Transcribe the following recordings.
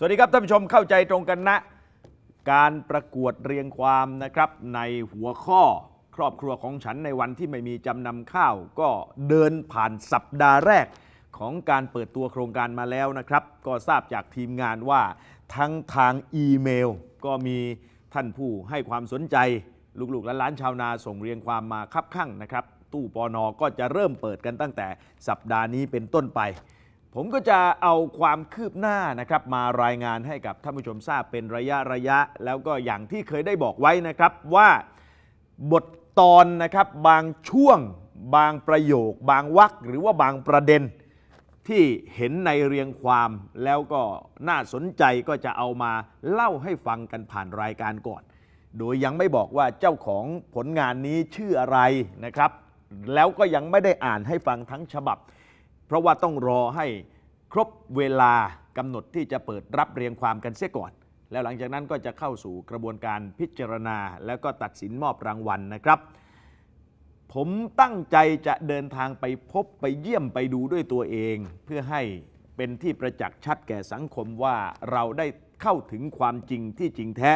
สวัสดีครับท่านผู้ชมเข้าใจตรงกันนะ การประกวดเรียงความนะครับ ในหัวข้อครอบครัวของฉันในวันที่ไม่มีจำนำข้าว ก็เดินผ่านสัปดาห์แรก ของการเปิดตัวโครงการมาแล้วนะครับ ก็ทราบจากทีมงานว่า ทั้งทางอีเมล ก็มีท่านผู้ให้ความสนใจ ลูกๆและล้านชาวนาส่งเรียงความมาคับข้างนะครับ ตู้ปอนอก็จะเริ่มเปิดกันตั้งแต่สัปดาห์นี้เป็นต้นไปผมก็จะเอาความคืบหน้านะครับ มารายงานให้กับท่านผู้ชมทราบเป็นระยะระยะ แล้วก็อย่างที่เคยได้บอกไว้นะครับว่าบทตอนนะครับบางช่วงบางประโยค บางวรรคหรือว่าบางประเด็น ที่เห็นในเรียงความ แล้วก็น่าสนใจก็จะเอามาเล่าให้ฟังกันผ่านรายการก่อน โดยยังไม่บอกว่าเจ้าของผลงานนี้ชื่ออะไรนะครับ แล้วก็ยังไม่ได้อ่านให้ฟังทั้งฉบับเพราะว่าต้องรอให้ครบเวลากำหนดที่จะเปิดรับเรียงความกันเสียก่อน แล้วหลังจากนั้นก็จะเข้าสู่กระบวนการพิจารณา แล้วก็ตัดสินมอบรางวัลนะครับ ผมตั้งใจจะเดินทางไปพบไปเยี่ยมไปดูด้วยตัวเอง เพื่อให้เป็นที่ประจักษ์ชัดแก่สังคมว่าเราได้เข้าถึงความจริงที่จริงแท้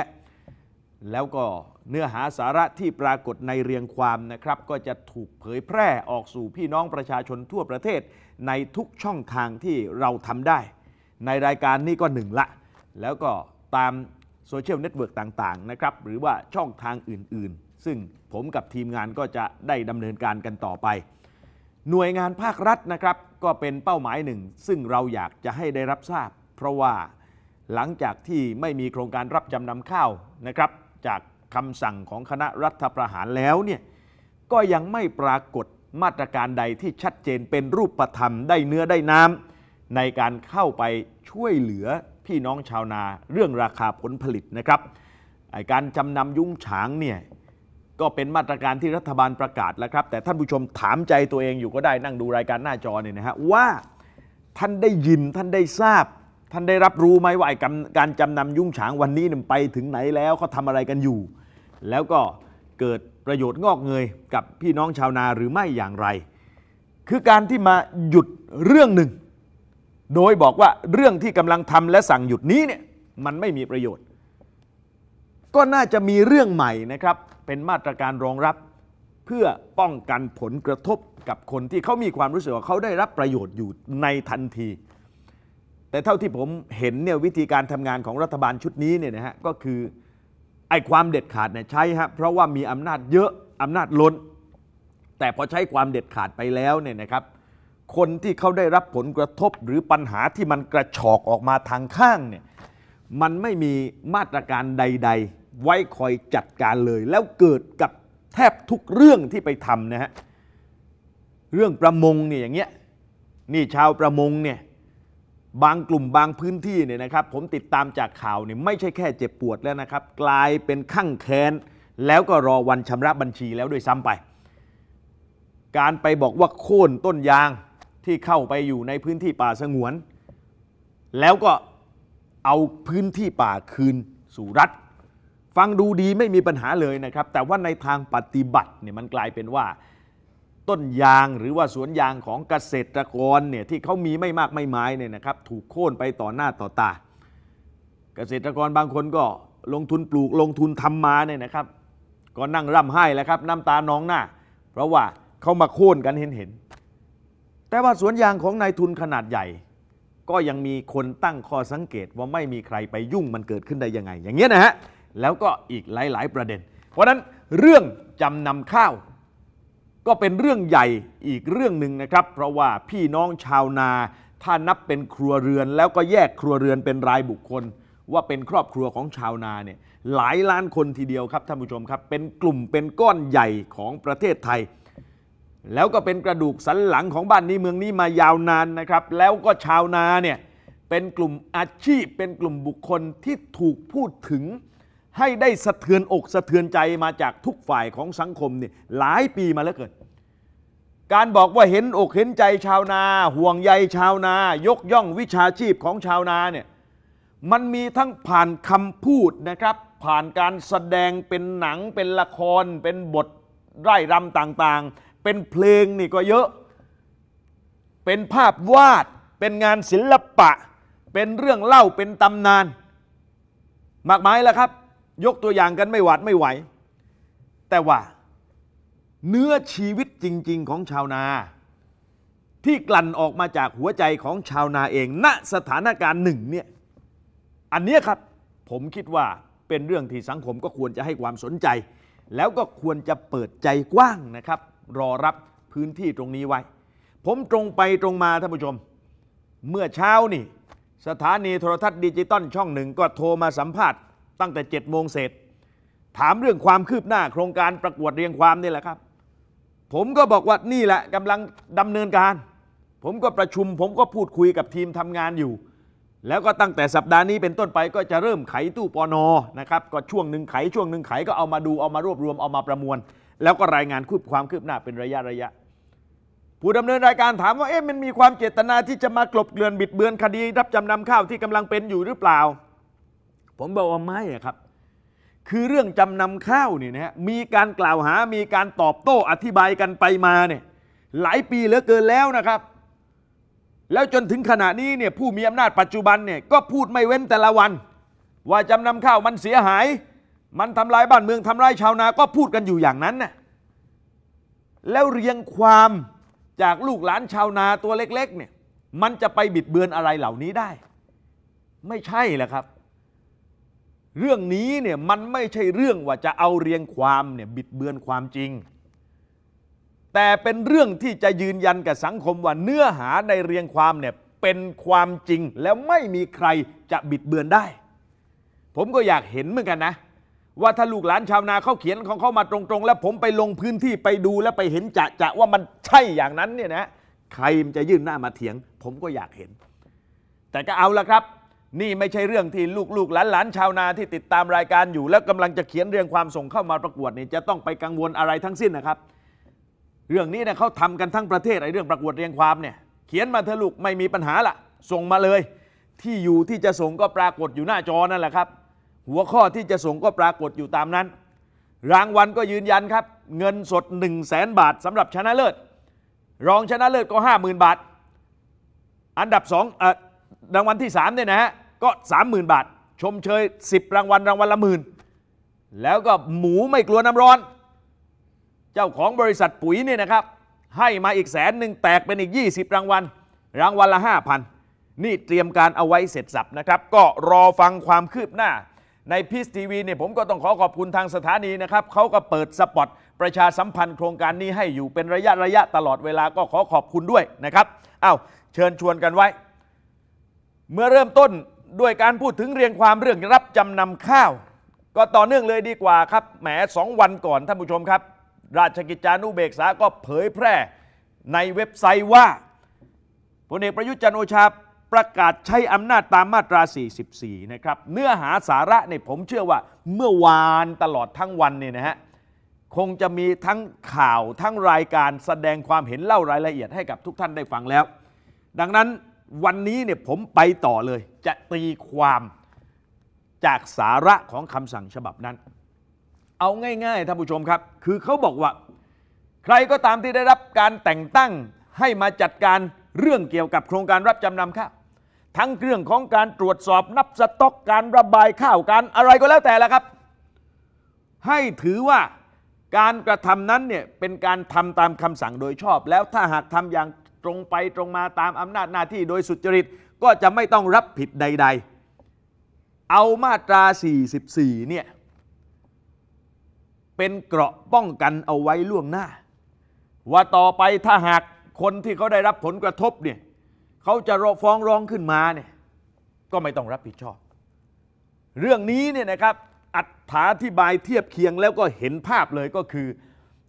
แล้วก็เนื้อหาสาระที่ปรากฏในเรียงความนะครับ ก็จะถูกเผยแพร่ออกสู่พี่น้องประชาชนทั่วประเทศในทุกช่องทางที่เราทำได้ ในรายการนี้ก็หนึ่งละ แล้วก็ตามโซเชียลเน็ตเวิร์กต่างๆ นะครับ หรือว่าช่องทางอื่นๆ ซึ่งผมกับทีมงานก็จะได้ดำเนินการกันต่อไป หน่วยงานภาครัฐนะครับ ก็เป็นเป้าหมายหนึ่ง ซึ่งเราอยากจะให้ได้รับทราบ เพราะว่าหลังจากที่ไม่มีโครงการรับจำนำข้าวนะครับจากคำสั่งของคณะรัฐประหารแล้วเนี่ยก็ยังไม่ปรากฏมาตรการใดที่ชัดเจนเป็นรูปธรรม ได้เนื้อได้น้ำในการเข้าไปช่วยเหลือพี่น้องชาวนา เรื่องราคาผลผลิตนะครับการจำนำยุ้งฉางเนี่ยก็เป็นมาตรการที่รัฐบาลประกาศแล้วครับ แต่ท่านผู้ชมถามใจตัวเองอยู่ก็ได้นั่งดูรายการหน้าจอเนี่ยนะฮะว่าท่านได้ยินท่านได้ทราบท่านได้รับรู้ไหมว่ากการจำนำยุ่งฉางวันนี้นไปถึงไหนแล้วเขาทำอะไรกันอยู่ แล้วก็เกิดประโยชน์งอกเงยกับพี่น้องชาวนาหรือไม่อย่างไร คือการที่มาหยุดเรื่องหนึ่งโดยบอกว่าเรื่องที่กำลังทำและสั่งหยุดนี้เนี่ยมันไม่มีประโยชน์ ก็น่าจะมีเรื่องใหม่นะครับ เป็นมาตรการรองรับเพื่อป้องกันผลกระทบกับคนที่เขามีความรู้สึกว่าเขาได้รับประโยชน์อยู่ในทันทีแต่เท่าที่ผมเห็นเนี่ยวิธีการทำงานของรัฐบาลชุดนี้เนี่ยนะฮะก็คือไอ้ความเด็ดขาดเนี่ยใช้ฮะเพราะว่ามีอำนาจเยอะอำนาจล้น แต่พอใช้ความเด็ดขาดไปแล้วเนี่ยนะครับคนที่เขาได้รับผลกระทบหรือปัญหาที่มันกระชอกออกมาทางข้างเนี่ยมันไม่มีมาตรการใดๆ ไว้คอยจัดการเลย แล้วเกิดกับแทบทุกเรื่องที่ไปทำนะฮะเรื่องประมงเนี่ยอย่างเงี้ยนี่ชาวประมงเนี่ยบางกลุ่มบางพื้นที่เนี่ยนะครับ ผมติดตามจากข่าวเนี่ยไม่ใช่แค่เจ็บปวดแล้วนะครับ กลายเป็นขั้งแค้นแล้วก็รอวันชำระบัญชีแล้วด้วยซ้ำไป การไปบอกว่าโค่นต้นยางที่เข้าไปอยู่ในพื้นที่ป่าสงวน แล้วก็เอาพื้นที่ป่าคืนสู่รัฐฟังดูดีไม่มีปัญหาเลยนะครับแต่ว่าในทางปฏิบัติเนี่ยมันกลายเป็นว่าต้นยางหรือว่าสวนยางของเกษตรกรเนี่ยที่เขามีไม่มากไม่ไม้เนี่ยนะครับถูกโค่นไปต่อหน้าต่อตา เกษตรกรบางคนก็ลงทุนปลูกลงทุนทำมาเนี่ยนะครับก็นั่งร่ำไห้แล้วครับน้ำตาน้องหน้า เพราะว่าเขามาโค่นกันเห็นเห็นแต่ว่าสวนยางของนายทุนขนาดใหญ่ ก็ยังมีคนตั้งข้อสังเกตว่าไม่มีใครไปยุ่งมันเกิดขึ้นได้ยังไง อย่างเงี้ยนะฮะแล้วก็อีกหลายๆ ประเด็น เพราะนั้นเรื่องจำนำข้าวก็เป็นเรื่องใหญ่อีกเรื่องหนึ่งนะครับ เพราะว่าพี่น้องชาวนา ถ้านับเป็นครัวเรือน แล้วก็แยกครัวเรือนเป็นรายบุคคล ว่าเป็นครอบครัวของชาวนาเนี่ยหลายล้านคนทีเดียวครับท่านผู้ชมครับ เป็นกลุ่มเป็นก้อนใหญ่ของประเทศไทย แล้วก็เป็นกระดูกสันหลังของบ้านนี้เมืองนี้มายาวนานนะครับ แล้วก็ชาวนาเนี่ยเป็นกลุ่มอาชีพเป็นกลุ่มบุคคลที่ถูกพูดถึงให้ได้สะเทือนอก สะเทือนใจมาจากทุกฝ่ายของสังคมนี่หลายปีมาแล้วเกิด การบอกว่าเห็นอกเห็นใจชาวนา ห่วงใยชาวนา ยกย่องวิชาชีพของชาวนาเนี่ยมันมีทั้งผ่านคำพูดนะครับ ผ่านการแสดงเป็นหนังเป็นละคร เป็นบทไร่รำต่างๆ เป็นเพลงนี่ก็เยอะ เป็นภาพวาด เป็นงานศิลปะ เป็นเรื่องเล่าเป็นตำนาน มากมายแล้วครับยกตัวอย่างกันไม่หวาดไม่ไหว แต่ว่าเนื้อชีวิตจริง ๆ ของชาวนา ที่กลั่นออกมาจากหัวใจของชาวนาเองณสถานการณ์หนึ่งเนี่ยอันนี้ครับผมคิดว่าเป็นเรื่องที่สังคมก็ควรจะให้ความสนใจ แล้วก็ควรจะเปิดใจกว้างนะครับ รอรับพื้นที่ตรงนี้ไว้ ผมตรงไปตรงมา ท่านผู้ชม เมื่อเช้านี่สถานีโทรทัศน์ดิจิตอลช่องหนึ่งก็โทรมาสัมภาษณ์ตั้งแต่7จ็ดโมงเสร็จ ถามเรื่องความคืบหน้าโครงการประกวดเรียงความนี่แหละครับ ผมก็บอกว่านี่แหละกำลังดำเนินการ ผมก็ประชุมผมก็พูดคุยกับทีมทำงานอยู่ แล้วก็ตั้งแต่สัปดาห์นี้เป็นต้นไปก็จะเริ่มไขตู้ปอนอนะครับก็ช่วงหนึ่งไขช่วงหนึ่งไขก็เอามาดูเอามารวบรวมเอามาประมวล แล้วก็รายงานคืบความคืบหน้าเป็นระยะระยะ ผู้ดำเนินรายการถามว่าเอ๊ะมันมีความเจตนาที่จะมากลบเกลื่อนบิดเบือนคดี รับจำนำข้าวที่กำลังเป็นอยู่หรือเปล่าผมบอกว่าไม่ครับ คือเรื่องจำนำข้าวเนี่ยนะฮะมีการกล่าวหามีการตอบโต้อธิบายกันไปมาเนี่ยหลายปีเหลือเกินแล้วนะครับ แล้วจนถึงขณะนี้เนี่ยผู้มีอำนาจปัจจุบันเนี่ยก็พูดไม่เว้นแต่ละวัน ว่าจำนำข้าวมันเสียหาย มันทำลายบ้านเมืองทำลายชาวนาก็พูดกันอยู่อย่างนั้นน่ะแล้วเรียงความจากลูกหลานชาวนาตัวเล็กๆเนี่ยมันจะไปบิดเบือนอะไรเหล่านี้ได้ ไม่ใช่แหละครับเรื่องนี้เนี่ยมันไม่ใช่เรื่องว่าจะเอาเรียงความเนี่ยบิดเบือนความจริง แต่เป็นเรื่องที่จะยืนยันกับสังคมว่าเนื้อหาในเรียงความเนี่ยเป็นความจริงแล้วไม่มีใครจะบิดเบือนได้ ผมก็อยากเห็นเหมือนกันนะ ว่าถ้าลูกหลานชาวนาเขาเขียนของเขามาตรงๆแล้วผมไปลงพื้นที่ไปดูแล้วไปเห็นจะจะว่ามันใช่อย่างนั้นเนี่ยนะใครจะยื่นหน้ามาเถียง ผมก็อยากเห็น แต่ก็เอาละครับนี่ไม่ใช่เรื่องที่ลูกๆหลานๆชาวนาที่ติดตามรายการอยู่แล้วกำลังจะเขียนเรียงความส่งเข้ามาประกวดนี่จะต้องไปกังวลอะไรทั้งสิ้นนะครับ เรื่องนี้เนี่ยเขาทำกันทั้งประเทศไอ้เรื่องประกวดเรียงความเนี่ยเขียนมาเถอะลูกไม่มีปัญหาละส่งมาเลย ที่อยู่ที่จะส่งก็ปรากฏอยู่หน้าจอนั่นแหละครับ หัวข้อที่จะส่งก็ปรากฏอยู่ตามนั้น รางวัลก็ยืนยันครับเงินสด1 0 0 0 0แสนบาท สำหรับชนะเลิศ รองชนะเลิศก็ 50,000บาทอันดับ2รางวัลที่3เนี่ยนะฮะก็ 30,000บาท ชมเชย 10 รางวัลรางวัลละหมื่นแล้วก็หมูไม่กลัวน้ำร้อน เจ้าของบริษัทปุ๋ยเนี่ยนะครับ ให้มาอีกแสนหนึ่งแตกเป็นอีก 20 รางวัลรางวัลละ 5,000 นี่เตรียมการเอาไว้เสร็จสับนะครับ ก็รอฟังความคืบหน้า ในพีซทีวีเนี่ยผมก็ต้องขอขอบคุณทางสถานีนะครับเขาก็เปิดสปอต ประชาสัมพันธ์โครงการนี้ให้อยู่เป็นระยะระยะตลอดเวลาก็ขอขอบคุณด้วยนะครับอา้าวเชิญชวนกันไว้ เมื่อเริ่มต้นด้วยการพูดถึงเรียงความเรื่องรับจำนำข้าว ก็ต่อเนื่องเลยดีกว่าครับ แหมสองวันก่อนท่านผู้ชมครับ ราชกิจจานุเบกษาก็เผยแพร่ในเว็บไซต์ว่าพลเอกประยุทธ์จันโอชาประกาศใช้อำนาจตามมาตรา 44 นะครับ เนื้อหาสาระเนี่ยผมเชื่อว่า เมื่อวานตลอดทั้งวันเนี่ยนะฮะคงจะมีทั้งข่าวทั้งรายการแสดงความเห็นเล่ารายละเอียดให้กับทุกท่านได้ฟังแล้ว ดังนั้นวันนี้เนี่ยผมไปต่อเลย จะตีความจากสาระของคำสั่งฉบับนั้น เอาง่าย ๆท่านผู้ชมครับ คือเขาบอกว่า ใครก็ตามที่ได้รับการแต่งตั้ง ให้มาจัดการเรื่องเกี่ยวกับโครงการรับจำนำข้าวทั้งเรื่องของการตรวจสอบนับสต็อกการระบายข้าวการอะไรก็แล้วแต่ละครับ ให้ถือว่าการกระทำนั้นเนี่ยเป็นการทำตามคำสั่งโดยชอบแล้วถ้าหากทำอย่างตรงไปตรงมาตามอำนาจหน้าที่โดยสุจริต ก็จะไม่ต้องรับผิดใด ๆ เอามาตรา 44 เนี่ยเป็นเกราะป้องกันเอาไว้ล่วงหน้า ว่าต่อไปถ้าหากคนที่เขาได้รับผลกระทบเนี่ยเขาจะฟ้องร้องขึ้นมาเนี่ยก็ไม่ต้องรับผิดชอบ เรื่องนี้เนี่ยนะครับอัฐาธิบายเทียบเคียงแล้วก็เห็นภาพเลยก็คือ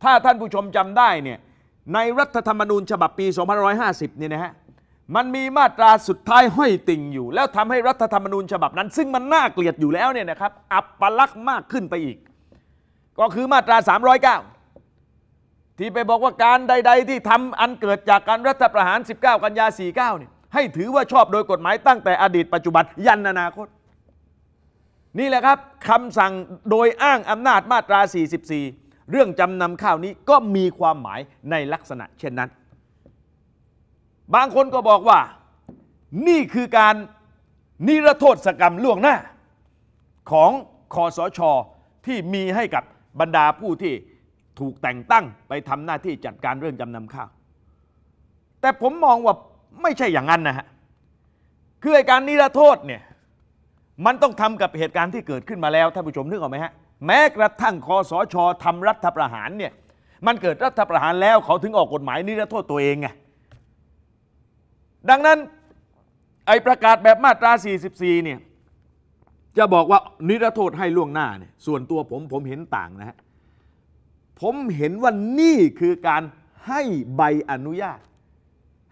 ถ้าท่านผู้ชมจำได้เนี่ยในรัฐธรรมนูญฉบับปี 2550 เนี่ยนะฮะ มันมีมาตราสุดท้ายห้อยติ่งอยู่ แล้วทำให้รัฐธรรมนูญฉบับนั้นซึ่งมันน่าเกลียดอยู่แล้วเนี่ยนะครับอับปลักษ์มากขึ้นไปอีก ก็คือมาตรา 309 ที่ไปบอกว่าการใดๆ ที่ทำอันเกิดจากการรัฐประหาร 19 กันยา 49 เนี่ยให้ถือว่าชอบโดยกฎหมายตั้งแต่อดีตปัจจุบันยันอนาคต นี่แหละครับคำสั่งโดยอ้างอำนาจมาตรา 44เรื่องจำนำข้าวนี้ก็มีความหมายในลักษณะเช่นนั้น บางคนก็บอกว่านี่คือการนิรโทษกรรมล่วงหน้าของคอสชอที่มีให้กับบรรดาผู้ที่ถูกแต่งตั้งไปทำหน้าที่จัดการเรื่องจำนำข้าว แต่ผมมองว่าไม่ใช่อย่างนั้นนะฮะคืออการนิรโทษเนี่ยมันต้องทำกับเหตุการณ์ที่เกิดขึ้นมาแล้วท่านผู้ชมนึกออกไหมฮะแม้กระทั่งคอสชทำรัฐประหารเนี่ย มันเกิดรัฐประหารแล้วเขาถึงออกกฎหมายนิรโทษตัวเองไง ดังนั้นไอประกาศแบบมาตรา44เนี่ยจะบอกว่านิรโทษให้ล่วงหน้าเนี่ยส่วนตัวผมผมเห็นต่างนะฮะ ผมเห็นว่านี่คือการให้ใบอนุญาต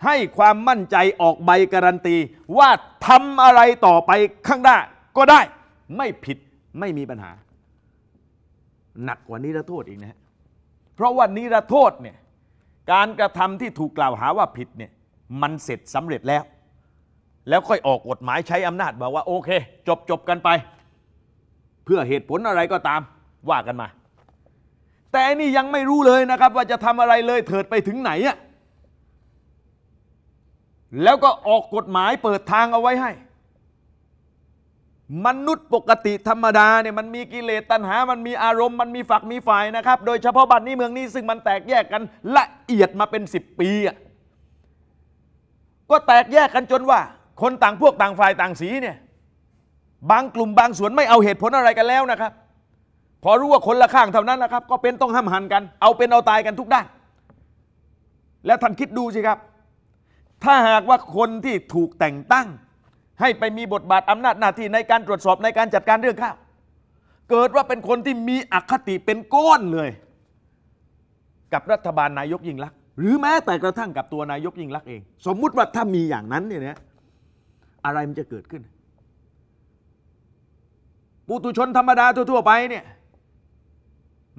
ให้ความมั่นใจออกใบการันตี ว่าทำอะไรต่อไปข้างหน้าก็ได้ไม่ผิดไม่มีปัญหาหนักกว่านิรโทษอีกนะฮะเพราะว่านิรโทษเนี่ยการกระทำที่ถูกกล่าวหาว่าผิดเนี่ยมันเสร็จสำเร็จแล้ว แล้วค่อยออกกฎหมายใช้อำนาจบอกว่า โอเค จบจบกันไป เพื่อเหตุผลอะไรก็ตามว่ากันมา แต่นี่ยังไม่รู้เลยนะครับ ว่าจะทำอะไรเลยเถิดไปถึงไหนอะแล้วก็ออกกฎหมายเปิดทางเอาไว้ให้มนุษย์ปกติธรรมดาเนี่ยมันมีกิเลสตัณหา มันมีอารมณ์ มันมีฝักมีฝ่ายนะครับ โดยเฉพาะบัดนี้เมืองนี้ซึ่งมันแตกแยกกันละเอียดมาเป็นสิบปีอ่ะ ก็แตกแยกกันจนว่า คนต่างพวกต่างฝ่ายต่างสีเนี่ยบางกลุ่มบางส่วนไม่เอาเหตุผลอะไรกันแล้วนะครับ พอรู้ว่าคนละข้างเท่านั้นนะครับ ก็เป็นต้องห้ามหันกันเอาเป็นเอาตายกันทุกด้าน แล้วท่านคิดดูสิครับ ถ้าหากว่าคนที่ถูกแต่งตั้งให้ไปมีบทบาทอำนาจหน้าที่ในการตรวจสอบในการจัดการเรื่องข้าว เกิดว่าเป็นคนที่มีอคติเป็นก้อนเลย กับรัฐบาลนายกยิ่งลักษณ์หรือแม้แต่กระทั่งกับตัวนายกยิ่งลักษณ์เอง สมมุติว่าถ้ามีอย่างนั้นเนี่ยนะอะไรมันจะเกิดขึ้นปุตุชนธรรมดาทั่วๆไปเนี่ย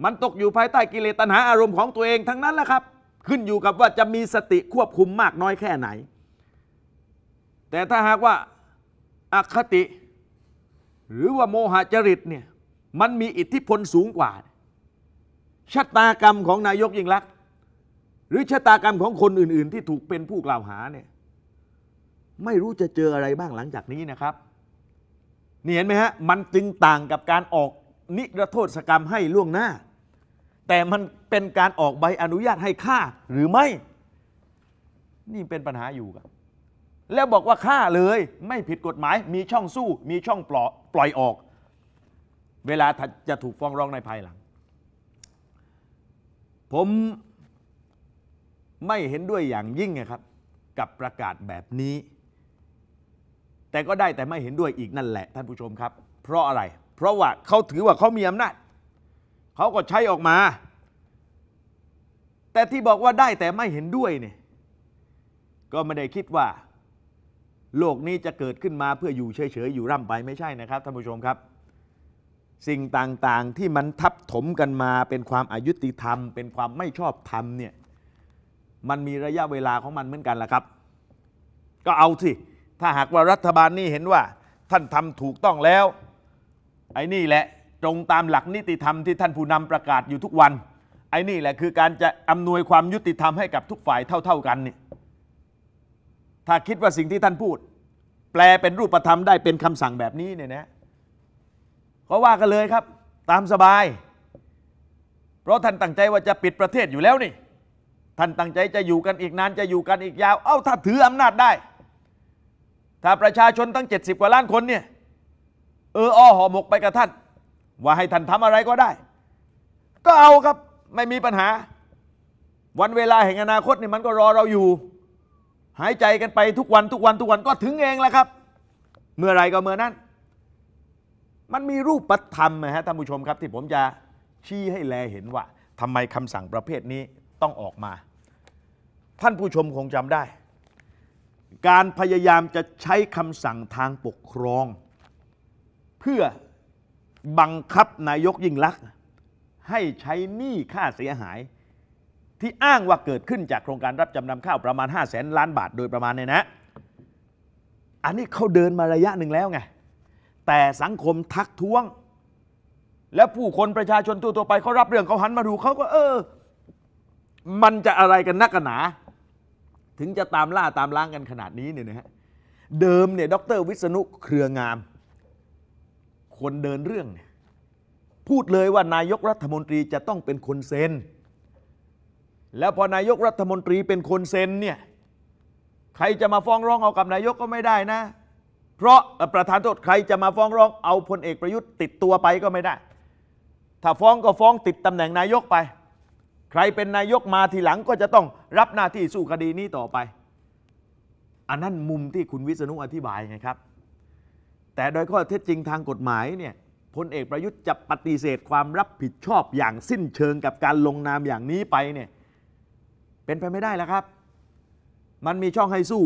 มันตกอยู่ภายใต้กิเลสตัณหาอารมณ์ของตัวเองทั้งนั้นแหละครับ ขึ้นอยู่กับว่าจะมีสติควบคุมมากน้อยแค่ไหน แต่ถ้าหากว่าอคติหรือว่าโมหะจริตเนี่ยมันมีอิทธิพลสูงกว่าชะตากรรมของนายกยิ่งลักษณ์หรือชะตากรรมของคนอื่น ๆ ที่ถูกเป็นผู้กล่าวหาเนี่ยไม่รู้จะเจออะไรบ้างหลังจากนี้นะครับนี่เห็นไหมฮะมันจึงต่างกับการออกนิรโทษกรรมให้ล่วงหน้า แต่มันเป็นการออกใบอนุญาตให้ฆ่าหรือไม่นี่เป็นปัญหาอยู่ครับแล้วบอกว่าฆ่าเลยไม่ผิดกฎหมาย มีช่องสู้มีช่องปล่อยปล่อยออก เวลาจะถูกฟ้องร้องในภายหลัง ผมไม่เห็นด้วยอย่างยิ่งนะครับ กับประกาศแบบนี้ แต่ก็ได้แต่ไม่เห็นด้วยอีกนั่นแหละ ท่านผู้ชมครับ เพราะอะไร เพราะว่าเขาถือว่าเขามีอำนาจเขาก็ใช้ออกมา แต่ที่บอกว่าได้แต่ไม่เห็นด้วยเนี่ยก็ไม่ได้คิดว่าโลกนี้จะเกิดขึ้นมาเพื่ออยู่เฉยๆอยู่ร่ำไป ไม่ใช่นะครับท่านผู้ชมครับ สิ่งต่างๆที่มันทับถมกันมาเป็นความอายุติธรรม เป็นความไม่ชอบธรรมเนี่ยมันมีระยะเวลาของมันเหมือนกันละครับ ก็เอาสิถ้าหากว่ารัฐบาลนี่เห็นว่าท่านทำถูกต้องแล้ว ไอ้นี่แหละตรงตามหลักนิติธรรมที่ท่านผู้นำประกาศอยู่ทุกวัน ไอ้นี่แหละคือการจะอำนวยความยุติธรรมให้กับทุกฝ่ายเท่าๆกันเนี่ยถ้าคิดว่าสิ่งที่ท่านพูด แปลเป็นรูปธรรมได้เป็นคำสั่งแบบนี้เนี่ยนะก็ว่ากันเลยครับ ตามสบาย เพราะท่านตั้งใจว่าจะปิดประเทศอยู่แล้วนี่ ท่านตั้งใจจะอยู่กันอีกนานจะอยู่กันอีกยาว เอ้าถ้าถืออำนาจได้ ถ้าประชาชนตั้ง70กว่าล้านคนเนี่ยเอออ้อห่อหมกไปกับท่าน ว่าให้ท่านทำอะไรก็ได้ ก็เอาครับไม่มีปัญหา วันเวลาแห่งอนาคตนี่มันก็รอเราอยู่หายใจกันไปทุกวันทุกวันทุกวันก็ถึงเองแล้วครับ เมื่อไรก็เมื่อนั้น มันมีรูปปัธรรมนะฮะท่านผู้ชมครับที่ผมจะชี้ให้แลเห็นว่าทำไมคำสั่งประเภทนี้ต้องออกมา ท่านผู้ชมคงจำได้ การพยายามจะใช้คำสั่งทางปกครอง เพื่อบังคับนายกยิ่งลักษณ์ให้ใช้หนี้ค่าเสียหายที่อ้างว่าเกิดขึ้นจากโครงการรับจำนำข้าวประมาณ 5 0 0แสนล้านบาทโดยประมาณเนี่ยนะ อันนี้เขาเดินมาระยะหนึ่งแล้วไง แต่สังคมทักท้วง และผู้คนประชาชนตัวตัวไปเขารับเรื่องเขาหันมาดูเขาก็เออ มันจะอะไรกันนักกันหนา ถึงจะตามล่าตามล้างกันขนาดนี้เนี่ยนะฮะเดิมเนี่ยดร วิษณุเครืองาม คนเดินเรื่องเนี่ยพูดเลยว่านายกรัฐมนตรีจะต้องเป็นคนเซ็นแล้วพอนายกรัฐมนตรีเป็นคนเซ็นเนี่ยใครจะมาฟ้องร้องเอากับนายกก็ไม่ได้นะ เพราะประธานโทษใครจะมาฟ้องร้องเอาพลเอกประยุทธ์ติดตัวไปก็ไม่ได้ ถ้าฟ้องก็ฟ้องติดตำแหน่งนายกไป ใครเป็นนายกมาทีหลังก็จะต้องรับหน้าที่สู้คดีนี้ต่อไป อันนั้นมุมที่คุณวิษณุอธิบายไงครับ แต่โดยข้อเท็จจริงทางกฎหมายเนี่ยพลเอกประยุทธ์จะปฏิเสธความรับผิดชอบอย่างสิ้นเชิงกับการลงนามอย่างนี้ไปเนี่ยเป็นไปไม่ได้แล้วครับ มันมีช่องให้สู้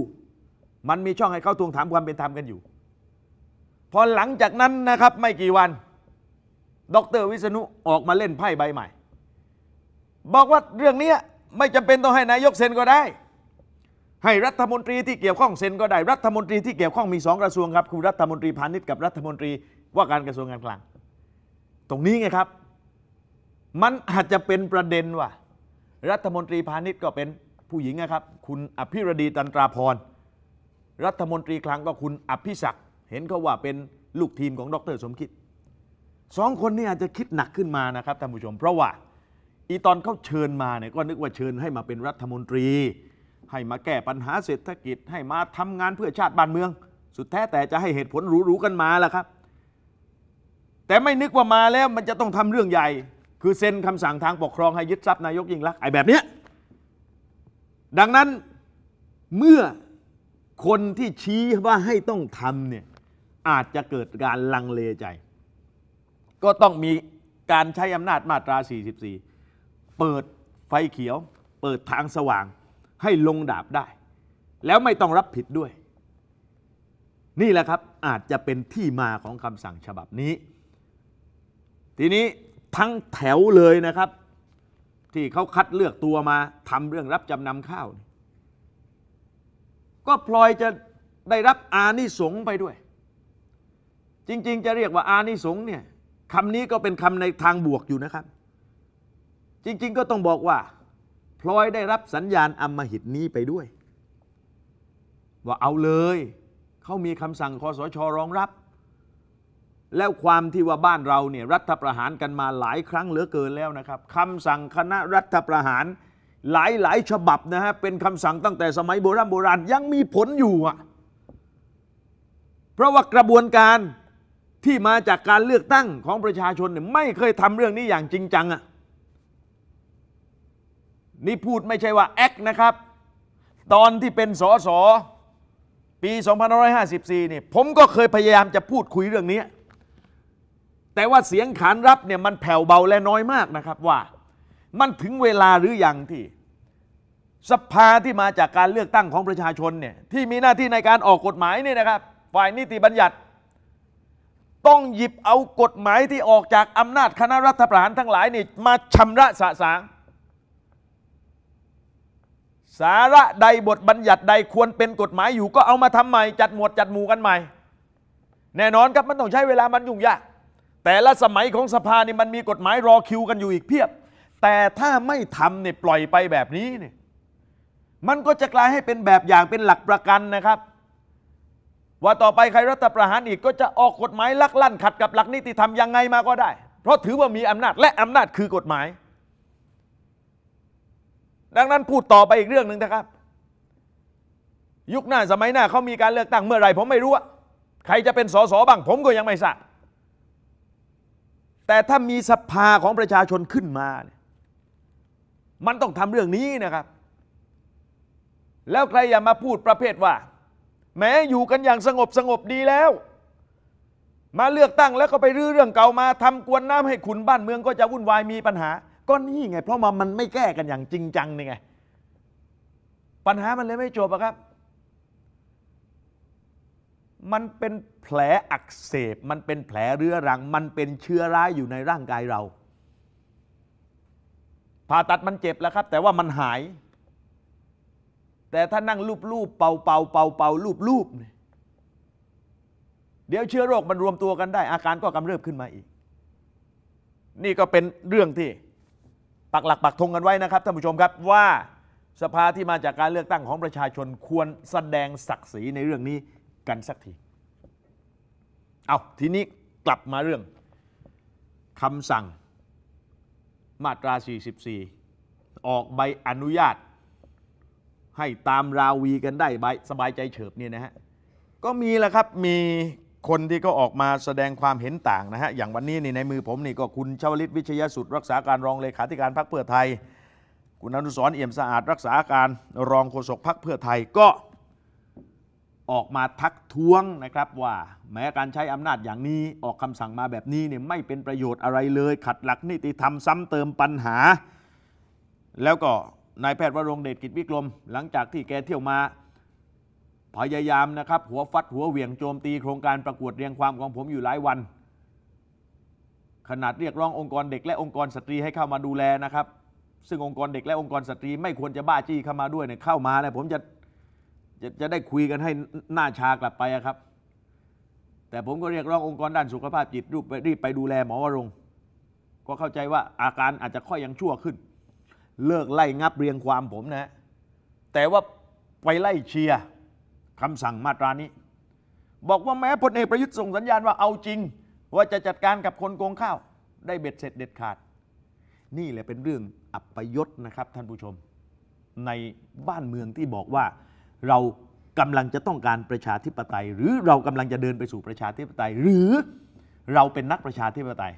มันมีช่องให้เข้าทวงถามความเป็นธรรมกันอยู่ พอหลังจากนั้นนะครับไม่กี่วัน ดรวิษณุออกมาเล่นไพ่ใบใหม่ บอกว่าเรื่องนี้ไม่จำเป็นต้องให้นายกเซ็นก็ได้ ให้รัฐมนตรีที่เกี่ยวข้องเซ็นก็ได้ รัฐมนตรีที่เกี่ยวข้องมีสองกระทรวงครับคือรัฐมนตรีพาณิชย์กับรัฐมนตรีว่าการกระทรวงการคลัง ตรงนี้ไงครับ มันอาจจะเป็นประเด็นว่ารัฐมนตรีพาณิชย์ก็เป็นผู้หญิงนะครับ คุณอภิรดีตันตราพรรัฐมนตรีคลังก็คุณอภิศักดิ์เห็นเขาว่าเป็นลูกทีมของดรสมคิดสองคนนี้อาจจะคิดหนักขึ้นมานะครับท่านผู้ชมเพราะว่าอีตอนเขาเชิญมาเนี่ยก็นึกว่าเชิญให้มาเป็นรัฐมนตรี ให้มาแก้ปัญหาเศรษฐกิจ ให้มาทำงานเพื่อชาติบ้านเมือง สุดแท้แต่จะให้เหตุผลหรูๆกันมาล่ะครับ แต่ไม่นึกว่ามาแล้วมันจะต้องทำเรื่องใหญ่คือเซ็นคำสั่งทางปกครองให้ยึดทรัพย์นายกยิ่งลักษณ์ไอ้แบบเนี้ย ดังนั้นเมื่อคนที่ชี้ว่าให้ต้องทำเนี่ยอาจจะเกิดการลังเลใจ ก็ต้องมีการใช้อำนาจมาตรา 44 เปิดไฟเขียว เปิดทางสว่างให้ลงดาบได้ แล้วไม่ต้องรับผิดด้วย นี่แหละครับอาจจะเป็นที่มาของคำสั่งฉบับนี้ ทีนี้ทั้งแถวเลยนะครับที่เขาคัดเลือกตัวมาทำเรื่องรับจำนำข้าว ก็พลอยจะได้รับอานิสงส์ไปด้วย จริง ๆ จะเรียกว่าอานิสงส์เนี่ยคำนี้ก็เป็นคำในทางบวกอยู่นะครับ จริง ๆก็ต้องบอกว่า พลอยได้รับสัญญาณอมหิตนี้ไปด้วย ว่าเอาเลย เขามีคำสั่งคอสชรองรับแล้วความที่ว่าบ้านเราเนี่ยรัฐประหารกันมาหลายครั้งเหลือเกินแล้วนะครับคำสั่งคณะรัฐประหารหลายหลายฉบับนะฮะเป็นคำสั่งตั้งแต่สมัยโบราณโบราณยังมีผลอยู่อ่ะเพราะว่ากระบวนการที่มาจากการเลือกตั้งของประชาชนเนี่ยไม่เคยทำเรื่องนี้อย่างจริงจังอ่ะนี่พูดไม่ใช่ว่าแอคนะครับตอนที่เป็นสสปี 2554นี่ผมก็เคยพยายามจะพูดคุยเรื่องนี้แต่ว่าเสียงขานรับเนี่ยมันแผ่วเบาและน้อยมากนะครับว่า มันถึงเวลาหรืออยังที่สภาที่มาจากการเลือกตั้งของประชาชนเนี่ยที่มีหน้าที่ในการออกกฎหมายนี่นะครับ ฝ่ายนิติบัญญัติ ต้องหยิบเอากฎหมายที่ออกจากอำนาจคณะรัฐประหารทั้งหลายนี่มาชำระสะสางสาระใดบทบัญญัติใดควรเป็นกฎหมายอยู่ก็เอามาทำใหม่จัดหมวดจัดหมู่กันใหม่ แน่นอนครับมันต้องใช้เวลามันยุ่งยากแต่ละสมัยของสภานี่มันมีกฎหมายรอคิวกันอยู่อีกเพียบ แต่ถ้าไม่ทำเนี่ยปล่อยไปแบบนี้เนี่ยมันก็จะกลายให้เป็นแบบอย่างเป็นหลักประกันนะครับ ว่าต่อไปใครรัฐประหารอีกก็จะออกกฎหมายลักลั่นขัดกับหลักนิติธรรมยังไงมาก็ได้ เพราะถือว่ามีอำนาจและอำนาจคือกฎหมาย ดังนั้นพูดต่อไปอีกเรื่องหนึ่งนะครับ ยุคหน้าสมัยหน้าเขามีการเลือกตั้งเมื่อไรผมไม่รู้ใครจะเป็นสสบ้างผมก็ยังไม่ทราบแต่ถ้ามีสภาของประชาชนขึ้นมาเนี่ยมันต้องทำเรื่องนี้นะครับ แล้วใครอย่ามาพูดประเภทว่า แม้อยู่กันอย่างสงบสงบดีแล้ว มาเลือกตั้งแล้วก็ไปรื้อเรื่องเก่ามาทำกวนน้ำให้ขุนบ้านเมืองก็จะวุ่นวายมีปัญหา ก็นี่ไง เพราะมันไม่แก้กันอย่างจริงจังนี่ไง ปัญหามันเลยไม่จบอะครับมันเป็นแผลอักเสบ มันเป็นแผลเรื้อรัง มันเป็นเชื้อร้ายอยู่ในร่างกายเรา ผ่าตัดมันเจ็บแล้วครับ แต่ว่ามันหาย แต่ถ้านั่งลูบลูบเป่าเป่าเป่าเป่าลูบลูบเนี่ยเดี๋ยวเชื้อโรคมันรวมตัวกันได้ อาการก็กำเริบขึ้นมาอีก นี่ก็เป็นเรื่องที่ปักหลักปักธงกันไว้นะครับท่านผู้ชมครับว่าสภาที่มาจากการเลือกตั้งของประชาชนควรแสดงศักดิ์ศรีในเรื่องนี้กันสักที เอาทีนี้กลับมาเรื่องคำสั่งมาตรา 44 ออกใบอนุญาต ให้ตามราวีกันได้ใบสบายใจเฉิบเนี่ยนะฮะ ก็มีแล้วครับ มีคนที่ก็ออกมาแสดงความเห็นต่างนะฮะ อย่างวันนี้นี่ในมือผมนี่ก็คุณชวลิตวิชยสุดรักษาการรองเลขาธิการพรรคเพื่อไทย คุณอนุสรเอี่ยมสะอาดรักษาการรองโฆษกพรรคเพื่อไทยก็ออกมาทักท้วงนะครับว่า แม้การใช้อำนาจอย่างนี้ออกคำสั่งมาแบบนี้เนี่ยไม่เป็นประโยชน์อะไรเลย ขัดหลักนิติธรรม ซ้ำเติมปัญหา แล้วก็นายแพทย์วรงเดชกิจวิกรม หลังจากที่แกเที่ยวมา พยายามนะครับ หัวฟัดหัวเหวี่ยงโจมตีโครงการประกวดเรียงความของผมอยู่หลายวัน ขนาดเรียกร้ององค์กรเด็กและองค์กรสตรีให้เข้ามาดูแลนะครับ ซึ่งองค์กรเด็กและองค์กรสตรีไม่ควรจะบ้าจี้เข้ามาด้วยเนี่ยเข้ามาเนี่ยผมจะจะจะได้คุยกันให้หน้าชากลับไปครับ แต่ผมก็เรียกร้ององค์กรด้านสุขภาพจิตรูปรีบไปดูแลหมอวรงก็เข้าใจว่าอาการอาจจะค่อยยังชั่วขึ้น เลิกไล่งับเรียงความผมนะ แต่ว่าไปไล่เชียร์คำสั่งมาตรานี้ บอกว่าแม้พลเอกประยุทธ์ส่งสัญญาณว่า เอาจริง ว่าจะจัดการกับคนโกงข้าว ได้เบ็ดเสร็จเด็ดขาด นี่แหละเป็นเรื่องอัปยศนะครับ ท่านผู้ชม ในบ้านเมืองที่บอกว่าเรากำลังจะต้องการประชาธิปไตย หรือเรากำลังจะเดินไปสู่ประชาธิปไตย หรือเราเป็นนักประชาธิปไตย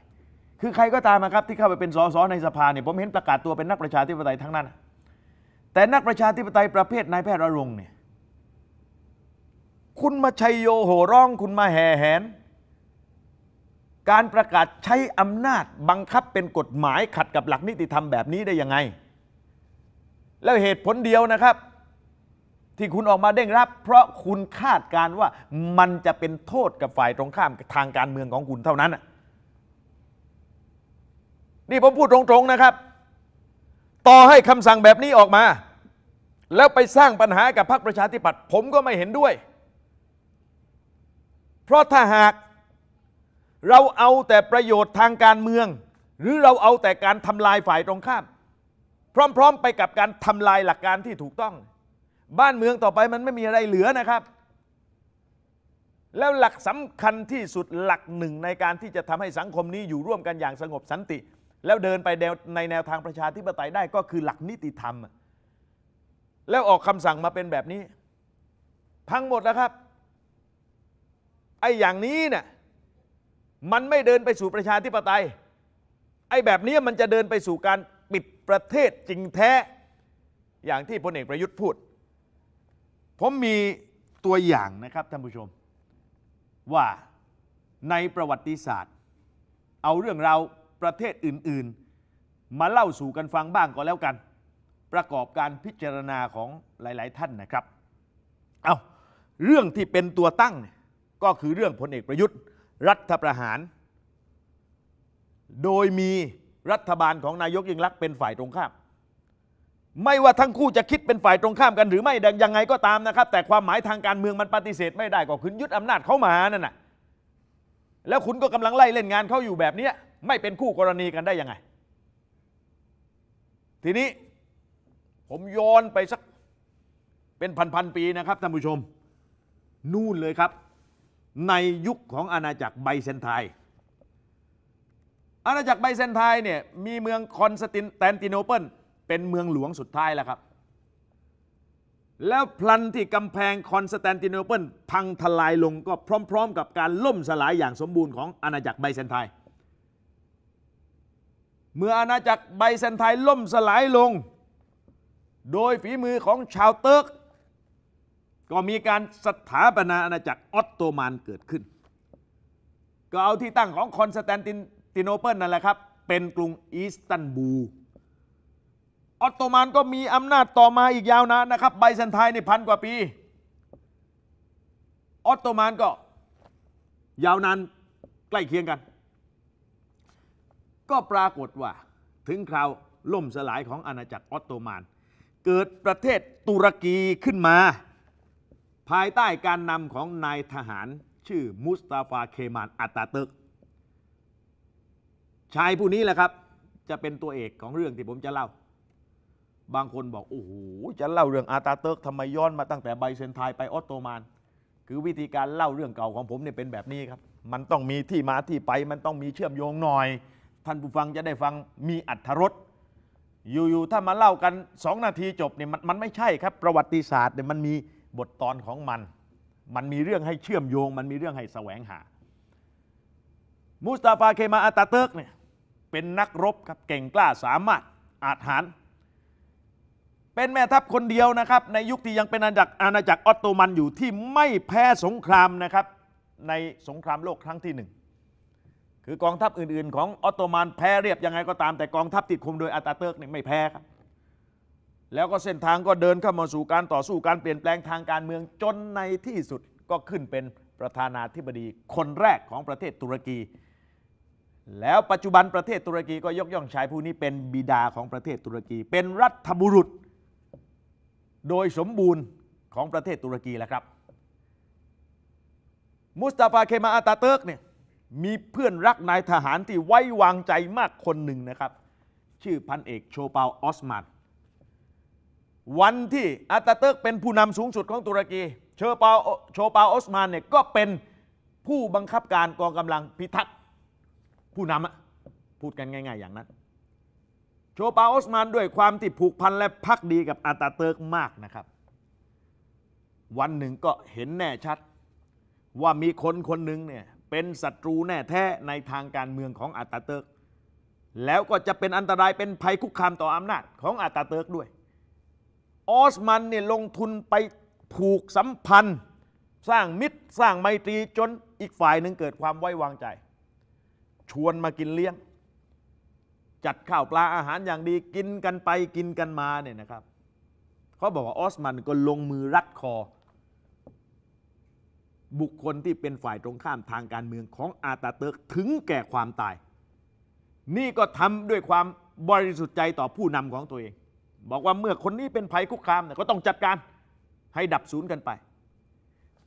คือใครก็ตามครับที่เข้าไปเป็นสสในสภาเนี่ยผมเห็นประกาศตัวเป็นนักประชาธิปไตยทั้งนั้น แต่นักประชาธิปไตยประเภทนายแพทย์ระรงเนี่ยคุณมาชัยโยโห่ร้อง คุณมาแห่แหน การประกาศใช้อำนาจบังคับเป็นกฎหมายขัดกับหลักนิติธรรมแบบนี้ได้ยังไง แล้วเหตุผลเดียวนะครับที่คุณออกมาเด้งรับเพราะคุณคาดการว่ามันจะเป็นโทษกับฝ่ายตรงข้ามทางการเมืองของคุณเท่านั้นนี่ผมพูดตรง ๆนะครับ ต่อให้คำสั่งแบบนี้ออกมา แล้วไปสร้างปัญหากับพรรคประชาธิปัตย์ผมก็ไม่เห็นด้วย เพราะถ้าหากเราเอาแต่ประโยชน์ทางการเมือง หรือเราเอาแต่การทำลายฝ่ายตรงข้าม พร้อมๆไปกับการทำลายหลักการที่ถูกต้องบ้านเมืองต่อไปมันไม่มีอะไรเหลือนะครับ แล้วหลักสำคัญที่สุดหลักหนึ่งในการที่จะทำให้สังคมนี้อยู่ร่วมกันอย่างสงบสันติ แล้วเดินไปในแนวทางประชาธิปไตยได้ก็คือหลักนิติธรรม แล้วออกคำสั่งมาเป็นแบบนี้พังหมดแล้วครับไอ้อย่างนี้เนี่ยมันไม่เดินไปสู่ประชาธิปไตยไอ้แบบนี้มันจะเดินไปสู่การปิดประเทศจริงแท้อย่างที่พลเอกประยุทธ์พูดผมมีตัวอย่างนะครับ ท่านผู้ชม ว่าในประวัติศาสตร์ เอาเรื่องราวประเทศอื่น ๆ มาเล่าสู่กันฟังบ้างก็แล้วกัน ประกอบการพิจารณาของหลาย ๆ ท่านนะครับ เอาเรื่องที่เป็นตัวตั้งก็คือเรื่องพลเอกประยุทธ์ รัฐประหาร โดยมีรัฐบาลของนายกยิ่งลักษณ์เป็นฝ่ายตรงข้ามไม่ว่าทั้งคู่จะคิดเป็นฝ่ายตรงข้ามกัน หรือไม่ดังยังไงก็ตามนะครับ แต่ความหมายทางการเมืองมันปฏิเสธไม่ได้ก็คุณยึดอำนาจเขามานั่นน่ะแล้วคุณก็กำลังไล่เล่นงานเขาอยู่แบบนี้ไม่เป็นคู่กรณีกันได้ยังไง ทีนี้ผมย้อนไปสัก เป็นพันๆปีนะครับท่านผู้ชม นู่นเลยครับ ในยุคของอาณาจักรไบเซนไทยอาณาจักรไบเซนไทยเนี่ยมีเมืองคอนสแตนติโนเปิลเป็นเมืองหลวงสุดท้ายแล้วครับ แล้วพลันที่กำแพงคอนสแตนติโนเปิลพังทลายลงก็พร้อมๆกับการล่มสลายอย่างสมบูรณ์ของอาณาจักรไบเซนไทยเมื่ออาณาจักรไบเซนไทยล่มสลายลง โดยฝีมือของชาวเติร์ก ก็มีการสถาปนาอาณาจักรออตโตมันเกิดขึ้น ก็เอาที่ตั้งของคอนสแตนติโนเปิลนั่นแหละครับ เป็นกรุงอิสตันบูลออตโตมันก็มีอำนาจต่อมาอีกยาวนานนะครับไบเซนไทยในพันกว่าปี ออตโตมันก็ยาวนานใกล้เคียงกัน ก็ปรากฏว่าถึงคราวล่มสลายของอาณาจักร ออตโตมันเกิดประเทศตุรกีขึ้นมา ภายใต้การนำของนายทหารชื่อมุสตาฟาเคมานอัตตาตึกชายผู้นี้แหละครับ จะเป็นตัวเอกของเรื่องที่ผมจะเล่าบางคนบอกโอ้โหจะเล่าเรื่องอาตาเติร์กทำไมย้อนมาตั้งแต่ไบเซนไทายไปออตโตมันคือวิธีการเล่าเรื่องเก่าของผมเนี่ยเป็นแบบนี้ครับ มันต้องมีที่มาที่ไปมันต้องมีเชื่อมโยงหน่อย ท่านผู้ฟังจะได้ฟังมีอัธรสอยู่ๆถ้ามาเล่ากันสองนาทีจบเนี่ยมันมันไม่ใช่ครับประวัติศาสตร์เนี่ยมันมีบทตอนของมัน มันมีเรื่องให้เชื่อมโยง มันมีเรื่องให้แสวงหามุสตาฟาเคมาอาตาเติร์กเนี่ยเป็นนักรบครับเก่งกล้าสามารถอาจหารเป็นแม่ทัพคนเดียวนะครับในยุคที่ยังเป็นอาณาจักรออตโตมันอยู่ที่ไม่แพ้สงครามนะครับในสงครามโลกครั้งที่หนึ่งคือกองทัพอื่น ๆ ของออตโตมันแพ้เรียบยังไงก็ตามแต่กองทัพติดคุมโดยอาตาเติร์กนี่ไม่แพ้ครับแล้วก็เส้นทางก็เดินเข้ามาสู่การต่อสู้การเปลี่ยนแปลงทางการเมืองจนในที่สุดก็ขึ้นเป็นประธานาธิบดีคนแรกของประเทศตุรกี แล้วปัจจุบันประเทศตุรกีก็ยกย่องชายผู้นี้เป็นบิดาของประเทศตุรกี เป็นรัฐบุรุษโดยสมบูรณ์ของประเทศตุรกีแล้วครับ มุสตาฟา เคมาอาตาเติร์กเนี่ย มีเพื่อนรักนายทหารที่ไว้วางใจมากคนหนึ่งนะครับ ชื่อพันเอกโชเปาออสมันวันที่อาตาเติร์กเป็นผู้นำสูงสุดของตุรกี โชเปาโชเปาออสมันเนี่ยก็เป็นผู้บังคับการกองกำลังพิทักษ์ผู้นำพูดกันง่าย ๆ อย่างนั้นโชปาออสมานด้วยความติดผูกพันและพักดีกับอาตาเติร์กมากนะครับ วันหนึ่งก็เห็นแน่ชัดว่ามีคนคนหนึ่งเนี่ยเป็นศัตรูแน่แท้ในทางการเมืองของอาตาเติร์กแล้วก็จะเป็นอันตรายเป็นภัยคุกคามต่ออำนาจของอาตาเติร์กด้วยออสมันเนี่ยลงทุนไปผูกสัมพันธ์ สร้างมิตรสร้างไมตรีจนอีกฝ่ายหนึ่งเกิดความไว้วางใจ ชวนมากินเลี้ยงจัดข้าวปลาอาหารอย่างดีกินกันไปกินกันมาเนี่ยนะครับเขาบอกว่าออสมันก็ลงมือรัดคอ บุคคลที่เป็นฝ่ายตรงข้ามทางการเมืองของอาตาเติร์กถึงแก่ความตาย นี่ก็ทำด้วยความบริสุทธิ์ใจต่อผู้นำของตัวเอง บอกว่าเมื่อคนนี้เป็นภัยคุกคามเนี่ยก็ต้องจัดการ ให้ดับศูนย์กันไป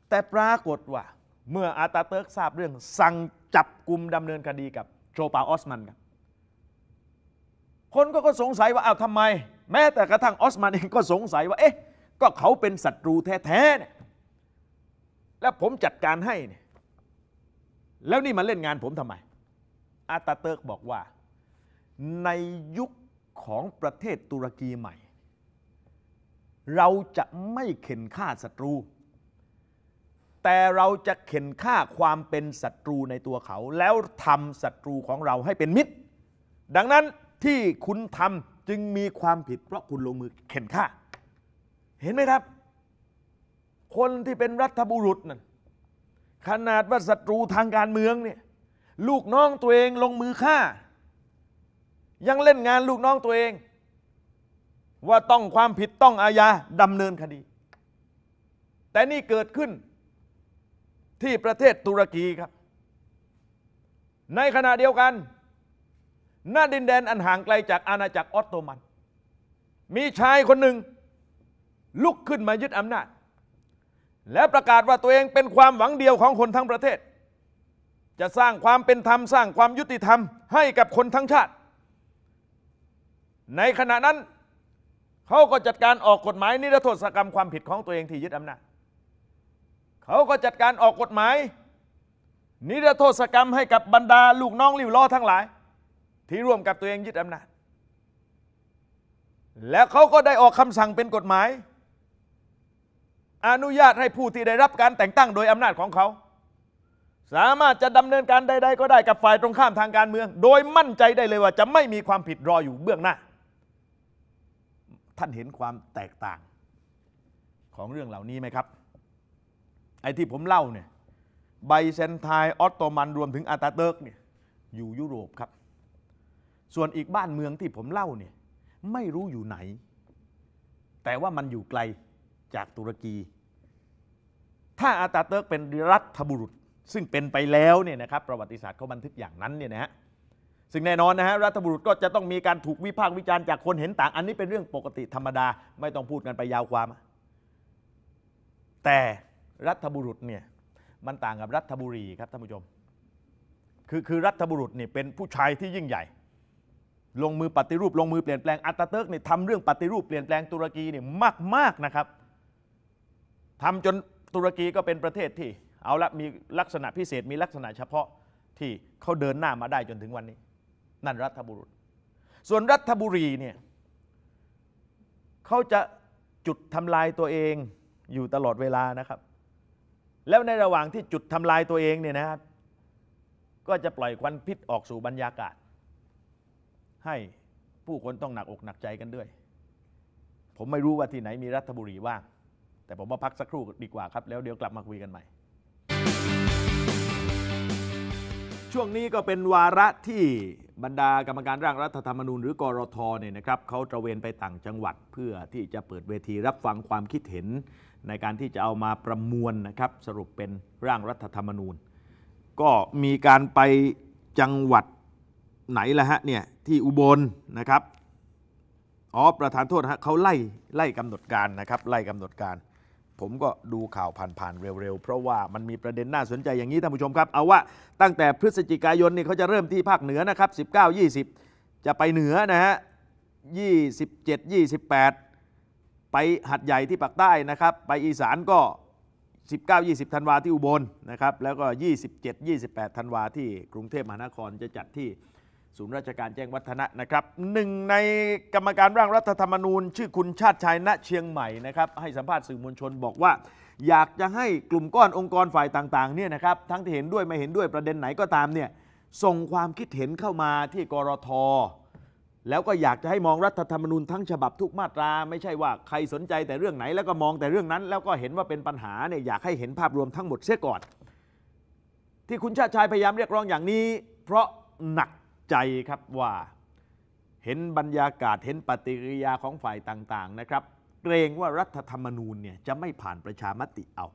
แต่ปรากฏว่าเมื่ออาตาเติร์กทราบเรื่องสั่งจับกลุ่มดำเนินคดีกับโชปาออสมันครับคนก็สงสัยว่าอ้าวทำไม แม้แต่กระทั่งออสมานเองก็สงสัยว่าเอ๊ะก็เขาเป็นศัตรูแท้ๆเนี่ยแล้วผมจัดการให้เนี่ยแล้วนี่มาเล่นงานผมทำไมอาตาเติร์กบอกว่า ในยุคของประเทศตุรกีใหม่ เราจะไม่เข็นฆ่าศัตรู แต่เราจะเข็นฆ่าความเป็นศัตรูในตัวเขา แล้วทำศัตรูของเราให้เป็นมิตร ดังนั้นที่คุณทำจึงมีความผิดเพราะคุณลงมือเข็นฆ่าเห็นไหมครับ คนที่เป็นรัฐบุรุษนั่นขนาดว่าศัตรูทางการเมืองเนี่ยลูกน้องตัวเองลงมือฆ่า ยังเล่นงานลูกน้องตัวเอง ว่าต้องความผิดต้องอาญาดำเนินคดี แต่นี่เกิดขึ้นที่ประเทศตุรกีครับ ในขณะเดียวกันณดินแดนอันห่างไกลจากอาณาจักรออตโตมัน มีชายคนหนึ่งลุกขึ้นมายึดอำนาจ และประกาศว่าตัวเองเป็นความหวังเดียวของคนทั้งประเทศ จะสร้างความเป็นธรรมสร้างความยุติธรรม ให้กับคนทั้งชาติ ในขณะนั้น เขาก็จัดการออกกฎหมาย นิรโทษกรรมความผิดของตัวเองที่ยึดอำนาจเขาก็จัดการออกกฎหมาย นิรโทษกรรมให้กับบรรดาลูกน้องลิ้วล้อทั้งหลายที่ร่วมกับตัวเองยึดอำนาจ แล้วเขาก็ได้ออกคำสั่งเป็นกฎหมาย อนุญาตให้ผู้ที่ได้รับการแต่งตั้งโดยอำนาจของเขา สามารถจะดำเนินการใดๆก็ได้กับฝ่ายตรงข้ามทางการเมือง โดยมั่นใจได้เลยว่าจะไม่มีความผิดรออยู่เบื้องหน้า ท่านเห็นความแตกต่างของเรื่องเหล่านี้ไหมครับ ไอ้ที่ผมเล่าเนี่ย ไบเซนไทนออตโตมันรวมถึงอาตาเติร์กเนี่ย อยู่ยุโรปครับส่วนอีกบ้านเมืองที่ผมเล่าเนี่ยไม่รู้อยู่ไหน แต่ว่ามันอยู่ไกลจากตุรกี ถ้าอาตาเติร์กเป็นรัฐบุรุษซึ่งเป็นไปแล้วเนี่ยนะครับประวัติศาสตร์เขาบันทึกอย่างนั้นเนี่ยนะฮะซึ่งแน่นอนนะฮะรัฐบุรุษก็จะต้องมีการถูกวิพากษ์วิจารณ์จากคนเห็นต่าง อันนี้เป็นเรื่องปกติธรรมดาไม่ต้องพูดกันไปยาวความ แต่รัฐบุรุษเนี่ยมันต่างกับรัฐบุรีครับท่านผู้ชมคือคือรัฐบุรุษเนี่ยเป็นผู้ชายที่ยิ่งใหญ่ลงมือปฏิรูปลงมือเปลี่ยนแปลงอัตเติร์กเนี่ยทำเรื่องปฏิรูปเปลี่ยนแปลงตุรกีเนี่ยมากมากนะครับทำจนตุรกีก็เป็นประเทศที่ เอาละมีลักษณะพิเศษมีลักษณะเฉพาะที่เขาเดินหน้ามาได้จนถึงวันนี้ นั่นรัฐบุรุษ ส่วนรัฐบุรีเนี่ยเขาจะจุดทำลายตัวเองอยู่ตลอดเวลานะครับ แล้วในระหว่างที่จุดทำลายตัวเองเนี่ยนะครับก็จะปล่อยควันพิษออกสู่บรรยากาศให้ผู้คนต้องหนักอกหนักใจกันด้วย ผมไม่รู้ว่าที่ไหนมีรัฐบุรีว่าง แต่ผมว่าพักสักครู่ดีกว่าครับ แล้วเดี๋ยวกลับมาคุยกันใหม่ ช่วงนี้ก็เป็นวาระที่บรรดากรรมการร่างรัฐธรรมนูญ หรือ กรทเนี่ยนะครับเขาตระเวนไปต่างจังหวัด เพื่อที่จะเปิดเวทีรับฟังความคิดเห็น ในการที่จะเอามาประมวลนะครับ สรุปเป็นร่างรัฐธรรมนูญ ก็มีการไปจังหวัดไหนละฮะเนี่ยที่อุบลนะครับอ๋อประธานโทษฮะเขาไล่ไล่กำหนดการนะครับ ไล่กำหนดการ ผมก็ดูข่าวผ่านๆเร็วๆ เพราะว่ามันมีประเด็นน่าสนใจอย่างนี้ท่านผู้ชมครับ เอาว่าตั้งแต่พฤศจิกายนนี่เขาจะเริ่มที่ภาคเหนือนะครับ19 20 จะไปเหนือนะฮะ27 28 ไปหัดใหญ่ที่ปากใต้นะครับไปอีสานก็ 19 20ธันวาที่อุบลนะครับแล้วก็ 27 28ธันวาที่กรุงเทพมหานครจะจัดที่ศูนย์ราชการแจ้งวัฒนะนะครับหนึ่งในกรรมการร่างรัฐธรรมนูญ ชื่อคุณชาติชาย ณเชียงใหม่นะครับให้สัมภาษณ์สื่อมวลชนบอกว่า อยากจะให้กลุ่มก้อนองค์กรฝ่ายต่างๆเนี่ยนะครับทั้งที่เห็นด้วยไม่เห็นด้วยประเด็นไหนก็ตามเนี่ยส่งความคิดเห็นเข้ามาที่กรทแล้วก็อยากจะให้มองรัฐธรรมนูญทั้งฉบับทุกมาตราไม่ใช่ว่าใครสนใจแต่เรื่องไหนแล้วก็มองแต่เรื่องนั้น แล้วก็เห็นว่าเป็นปัญหาเนี่ยอยากให้เห็นภาพรวมทั้งหมดเสียก่อน ที่คุณชาติชายพยายามเรียกร้องอย่างนี้ เพราะหนักใจครับ ว่าเห็นบรรยากาศเห็นปฏิกิริยาของฝ่ายต่างๆนะครับเกรงว่ารัฐธรรมนูญเนี่ยจะไม่ผ่านประชามติเอา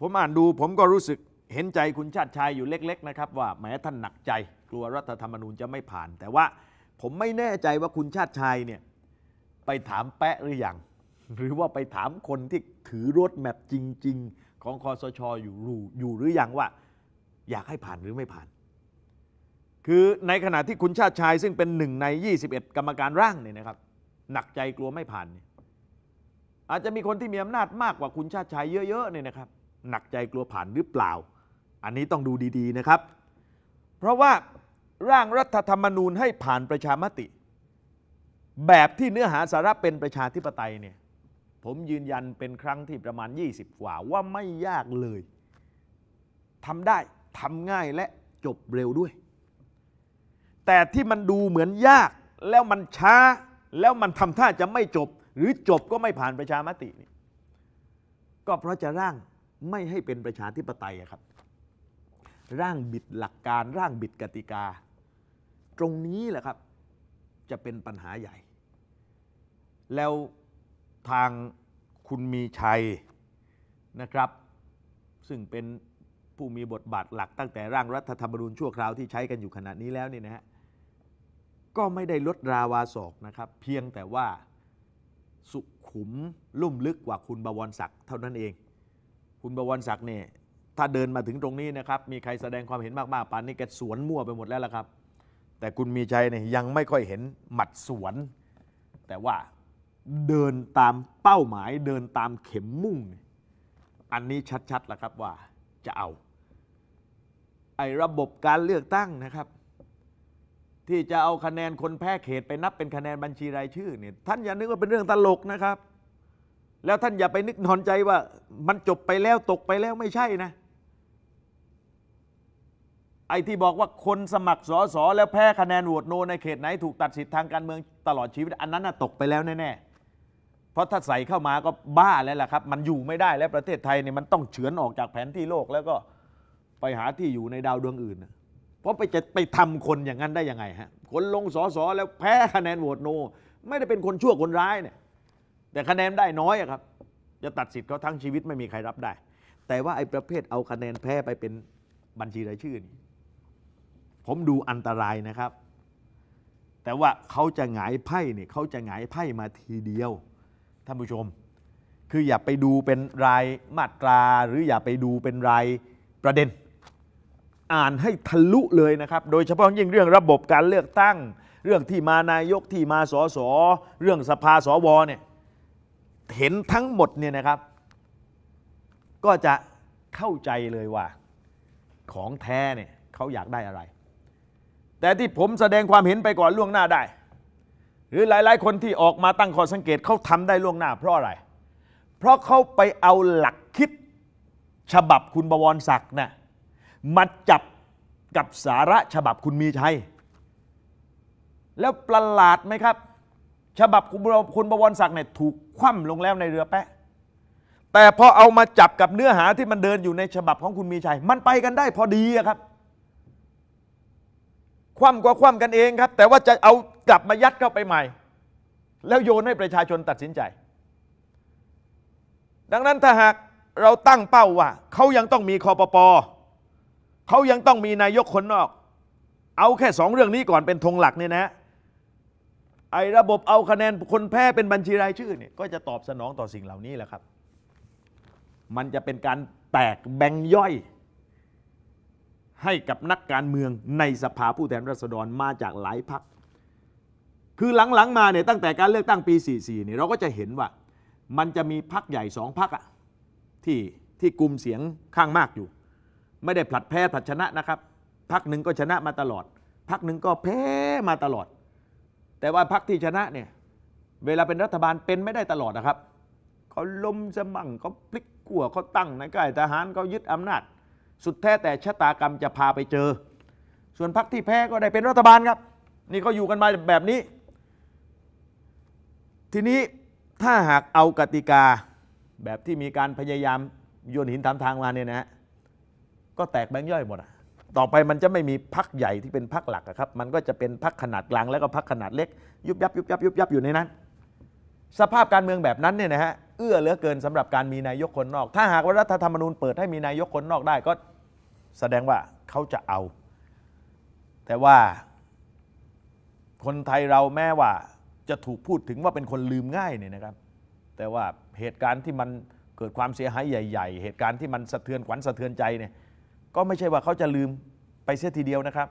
ผมอ่านดูผมก็รู้สึกเห็นใจคุณชาติชายอยู่เล็ก ๆ นะครับ ว่า แม้ท่านหนักใจกลัวรัฐธรรมนูญจะไม่ผ่าน แต่ว่าผมไม่แน่ใจว่าคุณชาติชายเนี่ยไปถามแปะหรืออยังหรือว่าไปถามคนที่ถือรถแมพจริง ๆ ของคอสชอยู่อยู่หรืออยังว่า อยากให้ผ่านหรือไม่ผ่านคือในขณะที่คุณชาติชายซึ่งเป็นหนึ่งใน 21 กรรมการร่างเนี่ยนะครับหนักใจกลัวไม่ผ่านอาจจะมีคนที่มีอำนาจมากกว่าคุณชาติชายเยอะๆเนี่ยนะครับ หนักใจกลัวผ่านหรือเปล่า อันนี้ต้องดูดีๆนะครับ เพราะว่าร่างรัฐธรรมนูญให้ผ่านประชามติ แบบที่เนื้อหาสาระเป็นประชาธิปไตยเนี่ยผมยืนยันเป็นครั้งที่ประมาณ 20กว่าว่าไม่ยากเลยทำได้ทำง่ายและจบเร็วด้วยแต่ที่มันดูเหมือนยาก แล้วมันช้าแล้วมันทำท่าจะไม่จบ หรือจบก็ไม่ผ่านประชามตินี่ก็เพราะจะร่างไม่ให้เป็นประชาธิปไตยครับ ร่างบิดหลักการร่างบิดกติกา ตรงนี้แหละครับ จะเป็นปัญหาใหญ่ แล้วทางคุณมีชัยนะครับ ซึ่งเป็นผู้มีบทบาทหลักตั้งแต่ร่างรัฐธรรมนูญชั่วคราว ที่ใช้กันอยู่ขณะนี้แล้วนี่นะฮะก็ไม่ได้ลดราวาศอกนะครับ เพียงแต่ว่าสุขุมลุ่มลึกกว่าคุณบวรศักดิ์เท่านั้นเอง คุณบวรศักดิ์เนี่ย ถ้าเดินมาถึงตรงนี้นะครับ มีใครแสดงความเห็นมาก ๆปานนี้แกสวนมั่วไปหมดแล้วละครับ แต่คุณมีชัยเนี่ยยังไม่ค่อยเห็นหมัดสวน แต่ว่าเดินตามเป้าหมายเดินตามเข็มมุ่ง อันนี้ชัดๆแล้วครับว่าจะเอา ไอ้ระบบการเลือกตั้งนะครับที่จะเอาคะแนนคนแพ้เขตไปนับเป็นคะแนนบัญชีรายชื่อเนี่ยท่านอย่านึกว่าเป็นเรื่องตลกนะครับ แล้วท่านอย่าไปนึกนอนใจว่ามันจบไปแล้วตกไปแล้วไม่ใช่นะ ไอ้ที่บอกว่าคนสมัครสอสอแล้วแพ้คะแนนโหวตโนในเขตไหนถูกตัดสิทธิ์ ทางการเมืองตลอดชีวิตอันนั้นตกไปแล้วแน่ๆ เพราะถ้าใส่เข้ามาก็บ้าแล้วล่ะครับ มันอยู่ไม่ได้แล้วประเทศไทยเนี่ยมันต้องเฉือนออกจากแผนที่โลกแล้วก็ไปหาที่อยู่ในดาวดวงอื่นนะเพราะไปจะไปทำคนอย่างนั้นได้ยังไงฮะคนลงสอสอแล้วแพ้คะแนนโหวตโน ไม่ได้เป็นคนชั่วคนร้ายเนี่ยแต่คะแนนได้น้อยครับ จะตัดสิทธิ์เขาทั้งชีวิตไม่มีใครรับได้ แต่ว่าไอ้ประเภทเอาคะแนนแพ้ไปเป็นบัญชีรายชื่อนี่ผมดูอันตรายนะครับ แต่ว่าเขาจะหงายไพ่เนี่ยเขาจะหงายไพ่มาทีเดียวท่านผู้ชม คืออย่าไปดูเป็นรายมาตราหรืออย่าไปดูเป็นรายประเด็นอ่านให้ทะลุเลยนะครับ โดยเฉพาะยิ่งเรื่องระบบการเลือกตั้ง เรื่องที่มานายกที่มาสอสอเรื่องสภาสวเนี่ย เห็นทั้งหมดเนี่ยนะครับ ก็จะเข้าใจเลยว่าของแท้เนี่ยเขาอยากได้อะไร แต่ที่ผมแสดงความเห็นไปก่อนล่วงหน้าได้ หรือหลายๆคนที่ออกมาตั้งข้อสังเกตเขาทำได้ล่วงหน้า เพราะอะไร เพราะเขาไปเอาหลักคิดฉบับคุณบวรศักดิ์นะ่ะมาจับกับสาระฉบับคุณมีชัย แล้วประหลาดไหมครับ ฉบับคุณคุณบวรศักดิ์เนี่ยถูกคว่ำลงแล้วในเรือแปะ แต่พอเอามาจับกับเนื้อหาที่มันเดินอยู่ในฉบับของคุณมีชัย มันไปกันได้พอดีครับ คว่ำกาคว่ำกันเองครับ แต่ว่าจะเอากลับมายัดเข้าไปใหม่ แล้วโยนให้ประชาชนตัดสินใจ ดังนั้นถ้าหากเราตั้งเป้าว่าเขายังต้องมีคอปปอเขายังต้องมีนายกคนนอก เอาแค่สองเรื่องนี้ก่อนเป็นธงหลักเนี่ยนะไอ้ระบบเอาคะแนนคนแพ้เป็นบัญชีรายชื่อเนี่ยก็จะตอบสนองต่อสิ่งเหล่านี้แหละครับ มันจะเป็นการแตกแบ่งย่อย ให้กับนักการเมืองในสภาผู้แทนราษฎรมาจากหลายพักคือหลังๆมาเนี่ยตั้งแต่การเลือกตั้งปี 44เนี่ยเราก็จะเห็นว่า มันจะมีพักใหญ่สองพักอะที่ที่กลุ่มเสียงข้างมากอยู่ไม่ได้ผลัดแพ้ผลัดชนะนะครับพักหนึ่งก็ชนะมาตลอดพักหนึ่งก็แพ้มาตลอด แต่ว่าพักที่ชนะเนี่ยเวลาเป็นรัฐบาลเป็นไม่ได้ตลอดนะครับเขาล้มสมั่งเขาพลิกขัวเขาตั้งนายกายทหารเขายึดอำนาจสุดแท้แต่ชะตากรรมจะพาไปเจอ ส่วนพักที่แพ้ก็ได้เป็นรัฐบาลครับ นี่เขาอยู่กันมาแบบนี้ ทีนี้ถ้าหากเอากติกา แบบที่มีการพยายามโยนหินตามทางมาเนี่ยนะฮะก็แตกแบ่งย่อยหมดอะต่อไปมันจะไม่มีพักใหญ่ที่เป็นพักหลักครับ มันก็จะเป็นพักขนาดกลางแล้วก็พักขนาดเล็กยุบยับยุบยับยุบยับอยู่ในนั้นสภาพการเมืองแบบนั้นเนี่ยนะฮะเอื้อเหลือเกินสำหรับการมีนายกคนนอก ถ้าหากว่ารัฐธรรมนูญเปิดให้มีนายกคนนอกได้ก็แสดงว่าเขาจะเอา แต่ว่าคนไทยเราแม้ว่าจะถูกพูดถึงว่าเป็นคนลืมง่ายเนี่ยนะครับ แต่ว่าเหตุการณ์ที่มันเกิดความเสียหายใหญ่ ๆ เหตุการณ์ที่มันสะเทือนขวัญสะเทือนใจเนี่ยก็ไม่ใช่ว่าเขาจะลืมไปเสียทีเดียวนะครับ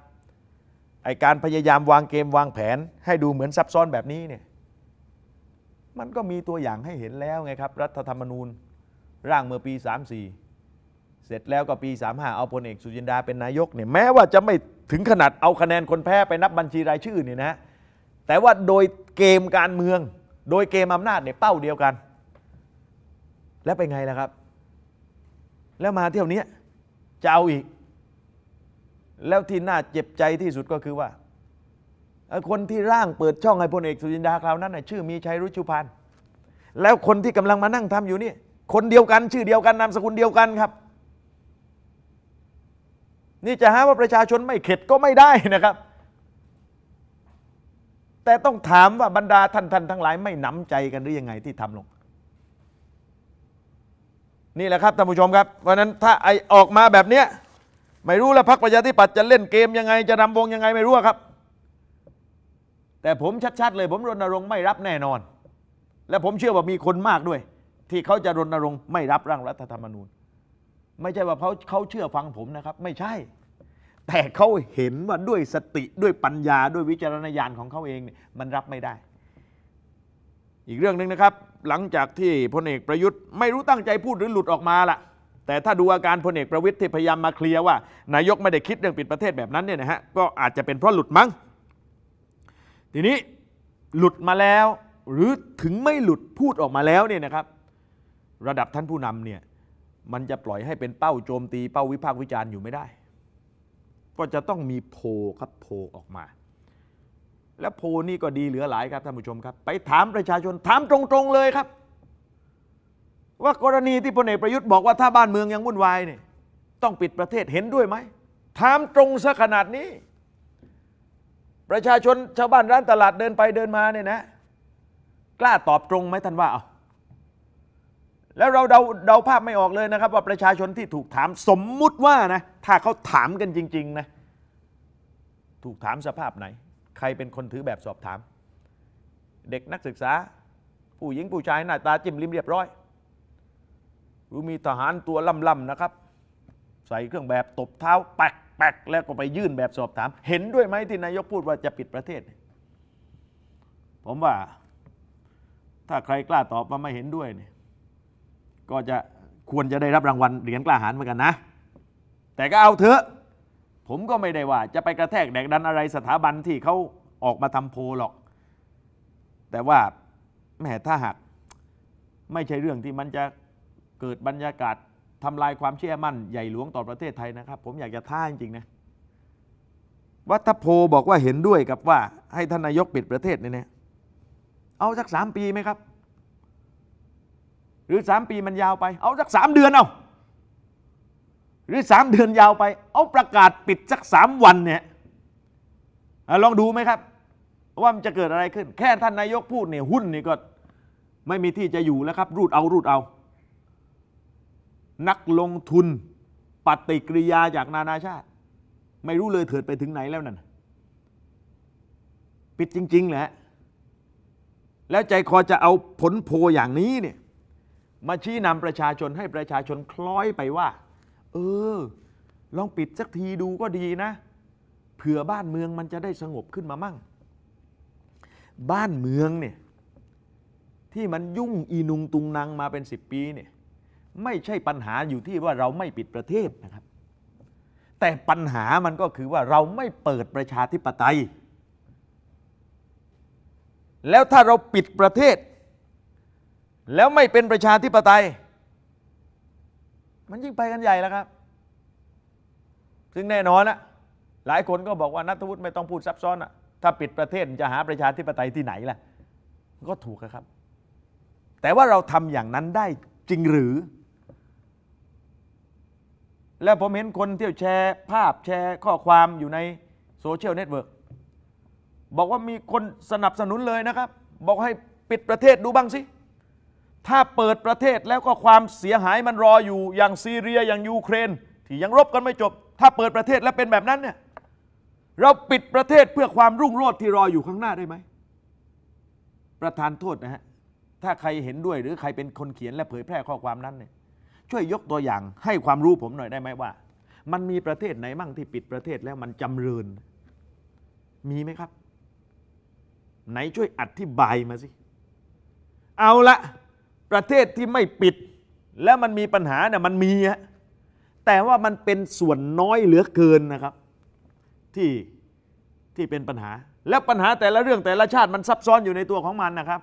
ไอการพยายามวางเกมวางแผน ให้ดูเหมือนซับซ้อนแบบนี้เนี่ยมันก็มีตัวอย่างให้เห็นแล้วไงครับ รัฐธรรมนูญร่างเมื่อปี 34 เสร็จแล้วก็ปี 35 เอาพลเอกสุจินดาเป็นนายกเนี่ยแม้ว่าจะไม่ถึงขนาดเอาคะแนนคนแพ้ไปนับบัญชีรายชื่อเนี่ยนะแต่ว่าโดยเกมการเมืองโดยเกมอำนาจเนี่ยเป้าเดียวกัน แล้วเป็นไงล่ะครับ แล้วมาเที่ยวนี้จะเอาอีก แล้วที่น่าเจ็บใจที่สุดก็คือว่าคนที่ร่างเปิดช่องให้พลเอกสุจินดาคราวนั้นชื่อมีชัยรุชุพันธ์แล้วคนที่กำลังมานั่งทำอยู่นี่ คนเดียวกันชื่อเดียวกัน นามสกุลเดียวกันครับ นี่จะหาว่าประชาชนไม่เข็ดก็ไม่ได้นะครับ แต่ต้องถามว่าบรรดาท่านท่านทั้งหลายไม่หนำใจกันหรือ ยังไงที่ทำลงนี่แหละครับท่านผู้ชมครับวันนั้นถ้าไอออกมาแบบเนี้ย ไม่รู้ละพักประชาธิปัตย์จะเล่นเกมยังไง จะนำวงยังไงไม่รู้ครับ แต่ผมชัดๆเลยผมรณรงค์ไม่รับแน่นอน และผมเชื่อว่ามีคนมากด้วย ที่เขาจะรณรงค์ไม่รับร่างรัฐธรรมนูญ ไม่ใช่ว่าเขาเขาเชื่อฟังผมนะครับ ไม่ใช่ แต่เขาเห็นว่าด้วยสติด้วยปัญญาด้วยวิจารณญาณของเขาเองมันรับไม่ได้ อีกเรื่องหนึ่งนะครับหลังจากที่พลเอกประยุทธ์ ไม่รู้ตั้งใจพูดหรือหลุดออกมาล่ะแต่ถ้าดูอาการพลเอกประวิทย์ที่พยายามมาเคลียร์ว่านายกไม่ได้คิดเรื่องปิดประเทศแบบนั้นเนี่ยนะฮะก็อาจจะเป็นเพราะหลุดมั้งทีนี้หลุดมาแล้วหรือถึงไม่หลุดพูดออกมาแล้วเนี่ยนะครับ ระดับท่านผู้นำเนี่ยมันจะปล่อยให้เป็นเป้าโจมตีเป้าวิพากษ์วิจารณ์อยู่ไม่ได้ ก็จะต้องมีโพครับโพออกมาและโพนี่ก็ดีเหลือหลายครับท่านผู้ชมครับ ไปถามประชาชนถามตรงๆเลยครับ ว่ากรณีที่พลเอกประยุทธ์บอกว่าถ้าบ้านเมืองยังวุ่นวายเนี่ยต้องปิดประเทศเห็นด้วยไหม ถามตรงซะขนาดนี้ ประชาชนชาวบ้านร้านตลาดเดินไปเดินมาเนี่ยนะกล้าตอบตรงไหมท่านว่าเอาแล้วเราเดาเดาภาพไม่ออกเลยนะครับ ว่าประชาชนที่ถูกถามสมมุติว่านะถ้าเขาถามกันจริงๆนะถูกถามสภาพไหนใครเป็นคนถือแบบสอบถาม เด็กนักศึกษาผู้หญิงผู้ชายหน้า ตาจิ้มริมเรียบร้อย หรือมีทหารตัวล่ำๆนะครับ ใส่เครื่องแบบตบเท้า แปกแปกแล้วก็ไปยื่นแบบสอบถาม เห็นด้วยไหมที่นายกพูดว่าจะปิดประเทศ ผมว่า ถ้าใครกล้าตอบว่าไม่เห็นด้วยเนี่ยก็จะควรจะได้รับรางวัลเหรียญกล้าหาญเหมือนกันนะ แต่ก็เอาเถอะผมก็ไม่ได้ว่าจะไปกระแทก แดกดันอะไรสถาบันที่เขาออกมาทำโพหรอก แต่ว่าแม่ถ้าหากไม่ใช่เรื่องที่มันจะเกิดบรรยากาศทำลายความเชื่อมั่นใหญ่หลวงต่อประเทศไทยนะครับ ผมอยากจะท้าจริงๆนะวัฒโพบอกว่าเห็นด้วยกับว่าให้ท่านายกปิดประเทศเนี่ย เอาสักสามปีไหมครับ หรือสามปีมันยาวไป เอาสักสามเดือนเอาหรือสามเดือนยาวไป เอาประกาศปิดสักสามวันเนี่ยลองดูไหมครับ ว่ามันจะเกิดอะไรขึ้น แค่ท่านนายกพูดเนี่ยหุ้นนี่ก็ไม่มีที่จะอยู่แล้วครับ รูดเอา รูดเอา นักลงทุน ปฏิกิริยาจากนานาชาติ ไม่รู้เลยเถิดไปถึงไหนแล้วนั่น ปิดจริง ๆแหละแล้วใจคอจะเอาผลโพอย่างนี้เนี่ยมาชี้นำประชาชนให้ประชาชนคล้อยไปว่าเออ ลองปิดสักทีดูก็ดีนะเผื่อบ้านเมืองมันจะได้สงบขึ้นมามั่ง บ้านเมืองเนี่ย ที่มันยุ่ง อีนุงตุงนังมาเป็นสิบปีเนี่ยไม่ใช่ปัญหาอยู่ที่ว่าเราไม่ปิดประเทศนะครับ แต่ปัญหามันก็คือว่าเราไม่เปิดประชาธิปไตย แล้วถ้าเราปิดประเทศแล้วไม่เป็นประชาธิปไตยมันยิ่งไปกันใหญ่แล้วครับ ซึ่งแน่นอนอะหลายคนก็บอกว่านัทวุฒิไม่ต้องพูดซับซ้อนอะถ้าปิดประเทศจะหาประชาธิปไตยที่ไหนล่ะ ก็ถูกครับ แต่ว่าเราทำอย่างนั้นได้จริงหรือ แล้วผมเห็นคนเที่ยวแชร์ภาพแชร์ข้อความอยู่ในโซเชียลเน็ตเวิร์กบอกว่ามีคนสนับสนุนเลยนะครับ บอกให้ปิดประเทศดูบ้างสิถ้าเปิดประเทศแล้วก็ความเสียหายมันรออยู่อย่างซีเรียอย่างยูเครน ที่ยังรบกันไม่จบ ถ้าเปิดประเทศแล้วเป็นแบบนั้นเนี่ยเราปิดประเทศเพื่อความรุ่งโรจน์ที่รออยู่ข้างหน้าได้ไหมประธานโทษนะฮะถ้าใครเห็นด้วยหรือใครเป็นคนเขียนและเผยแพร่ข้อความนั้นเนี่ยช่วยยกตัวอย่างให้ความรู้ผมหน่อยได้ไหมว่า มันมีประเทศไหนมั่งที่ปิดประเทศแล้วมันจำเริญมีไหมครับ ไหนช่วยอธิบายมาสิ เอาละประเทศที่ไม่ปิดแล้วมันมีปัญหาเนี่ยมันมีฮะแต่ว่ามันเป็นส่วนน้อยเหลือเกินนะครับที่ที่เป็นปัญหาแล้วปัญหาแต่ละเรื่องแต่ละชาติมันซับซ้อนอยู่ในตัวของมันนะครับ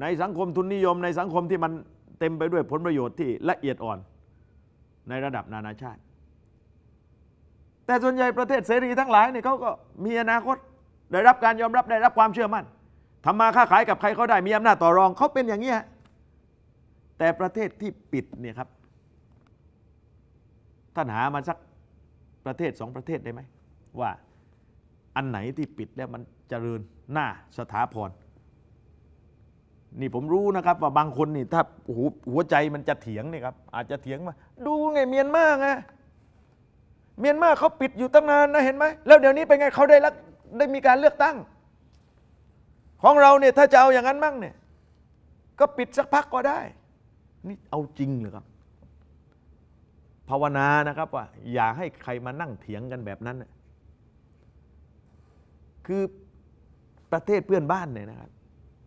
ในสังคมทุนนิยม ในสังคมที่มันเต็มไปด้วยผลประโยชน์ที่ละเอียดอ่อนในระดับนานาชาติ แต่ส่วนใหญ่ประเทศเสรีทั้งหลายเนี่ยเขาก็มีอนาคตได้รับการยอมรับได้รับความเชื่อมั่นทำมาค้าขายกับใครเขาได้ มีอำนาจต่อรองเขาเป็นอย่างนี้แต่ประเทศที่ปิดเนี่ยครับท่านหามาสักประเทศสองประเทศได้ไหมว่าอันไหนที่ปิดแล้วมันเจริญหน้า สถาพรนี่ผมรู้นะครับ ว่าบางคนนี่ถ้าหัวหัวใจมันจะเถียงนี่ครับอาจจะเถียงมาดูไงเมียนมาไงเมียนมาเขาปิดอยู่ตั้งนานนะเห็นไหมแล้วเดี๋ยวนี้เป็นไงเขาได้รักได้มีการเลือกตั้งของเราเนี่ยถ้าจะเอาอย่างนั้นมั่งเนี่ยก็ปิดสักพักก็ได้ นี่เอาจริงหรือครับ ภาวนานะครับว่า อย่าให้ใครมานั่งเถียงกันแบบนั้นคือประเทศเพื่อนบ้านเนี่ยนะครับ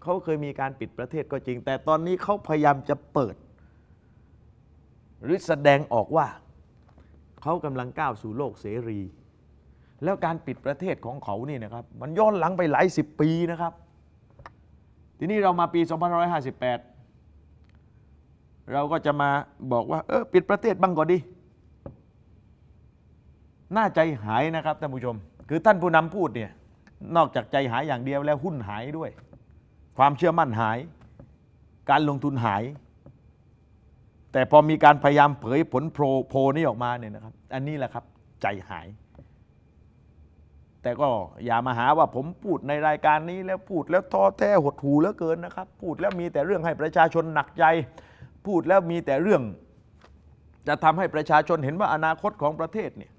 เขาเคยมีการปิดประเทศก็จริง แต่ตอนนี้เขาพยายามจะเปิด หรือแสดงออกว่า เขากำลังก้าวสู่โลกเสรี แล้วการปิดประเทศของเขานี่นะครับ มันย้อนหลังไปหลายสิบปีนะครับทีนี้เรามาปี 2558 เราก็จะมาบอกว่า เออปิดประเทศบ้างก็ดี น่าใจหายนะครับ ท่านผู้ชม คือท่านผู้นำพูดเนี่ยนอกจากใจหายอย่างเดียวแล้วหุ้นหายด้วย ความเชื่อมั่นหาย การลงทุนหาย แต่พอมีการพยายามเผยผลโพลนี้ออกมาเนี่ยนะครับ อันนี้แหละครับใจหายแต่ก็อย่ามาหาว่าผมพูดในรายการนี้แล้วพูดแล้วท้อแท้หดหูเหลือเกินนะครับพูดแล้วมีแต่เรื่องให้ประชาชนหนักใจ พูดแล้วมีแต่เรื่อง จะทำให้ประชาชนเห็นว่าอนาคตของประเทศเนี่ย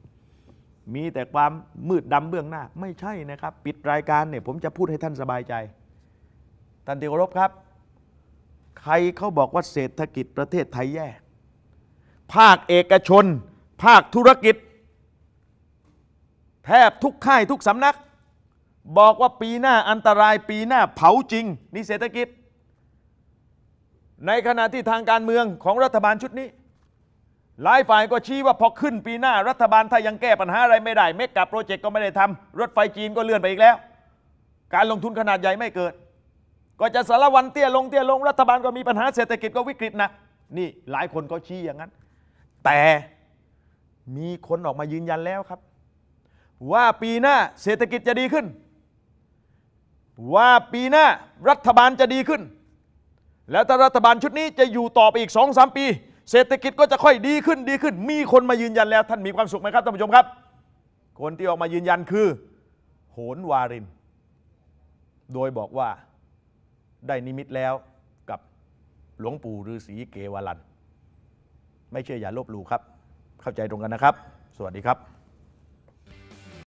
มีแต่ความมืดดำเบื้องหน้า ไม่ใช่นะครับปิดรายการเนี่ยผมจะพูดให้ท่านสบายใจท่านที่เคารพครับ ใครเขาบอกว่าเศรษฐกิจประเทศไทยแย่ภาคเอกชน ภาคธุรกิจแทบ ทุกค่ายทุกสำนัก บอกว่าปีหน้าอันตรายปีหน้าเผาจริงนี่เศรษฐกิจ ในขณะที่ทางการเมืองของรัฐบาลชุดนี้ หลายฝ่ายก็ชี้ว่า พอขึ้นปีหน้ารัฐบาลถ้ายังแก้ปัญหาอะไรไม่ได้เมกะโปรเจกต์ก็ไม่ได้ทำรถไฟจีนก็เลื่อนไปอีกแล้ว การลงทุนขนาดใหญ่ไม่เกิด ก็จะสารวันเตี้ยลงเตี้ยลงรัฐบาลก็มีปัญหาเศรษฐกิจก็วิกฤตนะนี่ หลายคนก็ชี้อย่างนั้น แต่มีคนออกมายืนยันแล้วครับว่าปีหน้าเศรษฐกิจจะดีขึ้น ว่าปีหน้ารัฐบาลจะดีขึ้น แล้วถ้ารัฐบาลชุดนี้จะอยู่ต่อไปอีกสองสามปี เศรษฐกิจก็จะค่อยดีขึ้นดีขึ้น มีคนมายืนยันแล้วท่านมีความสุขไหมครับท่านผู้ชมครับ คนที่ออกมายืนยันคือ โหนวารินโดยบอกว่าได้นิมิตแล้วกับหลวงปู่ฤาษีเกวาลัน ไม่เชื่ออย่าลบหลู่ครับ เข้าใจตรงกันนะครับ สวัสดีครับ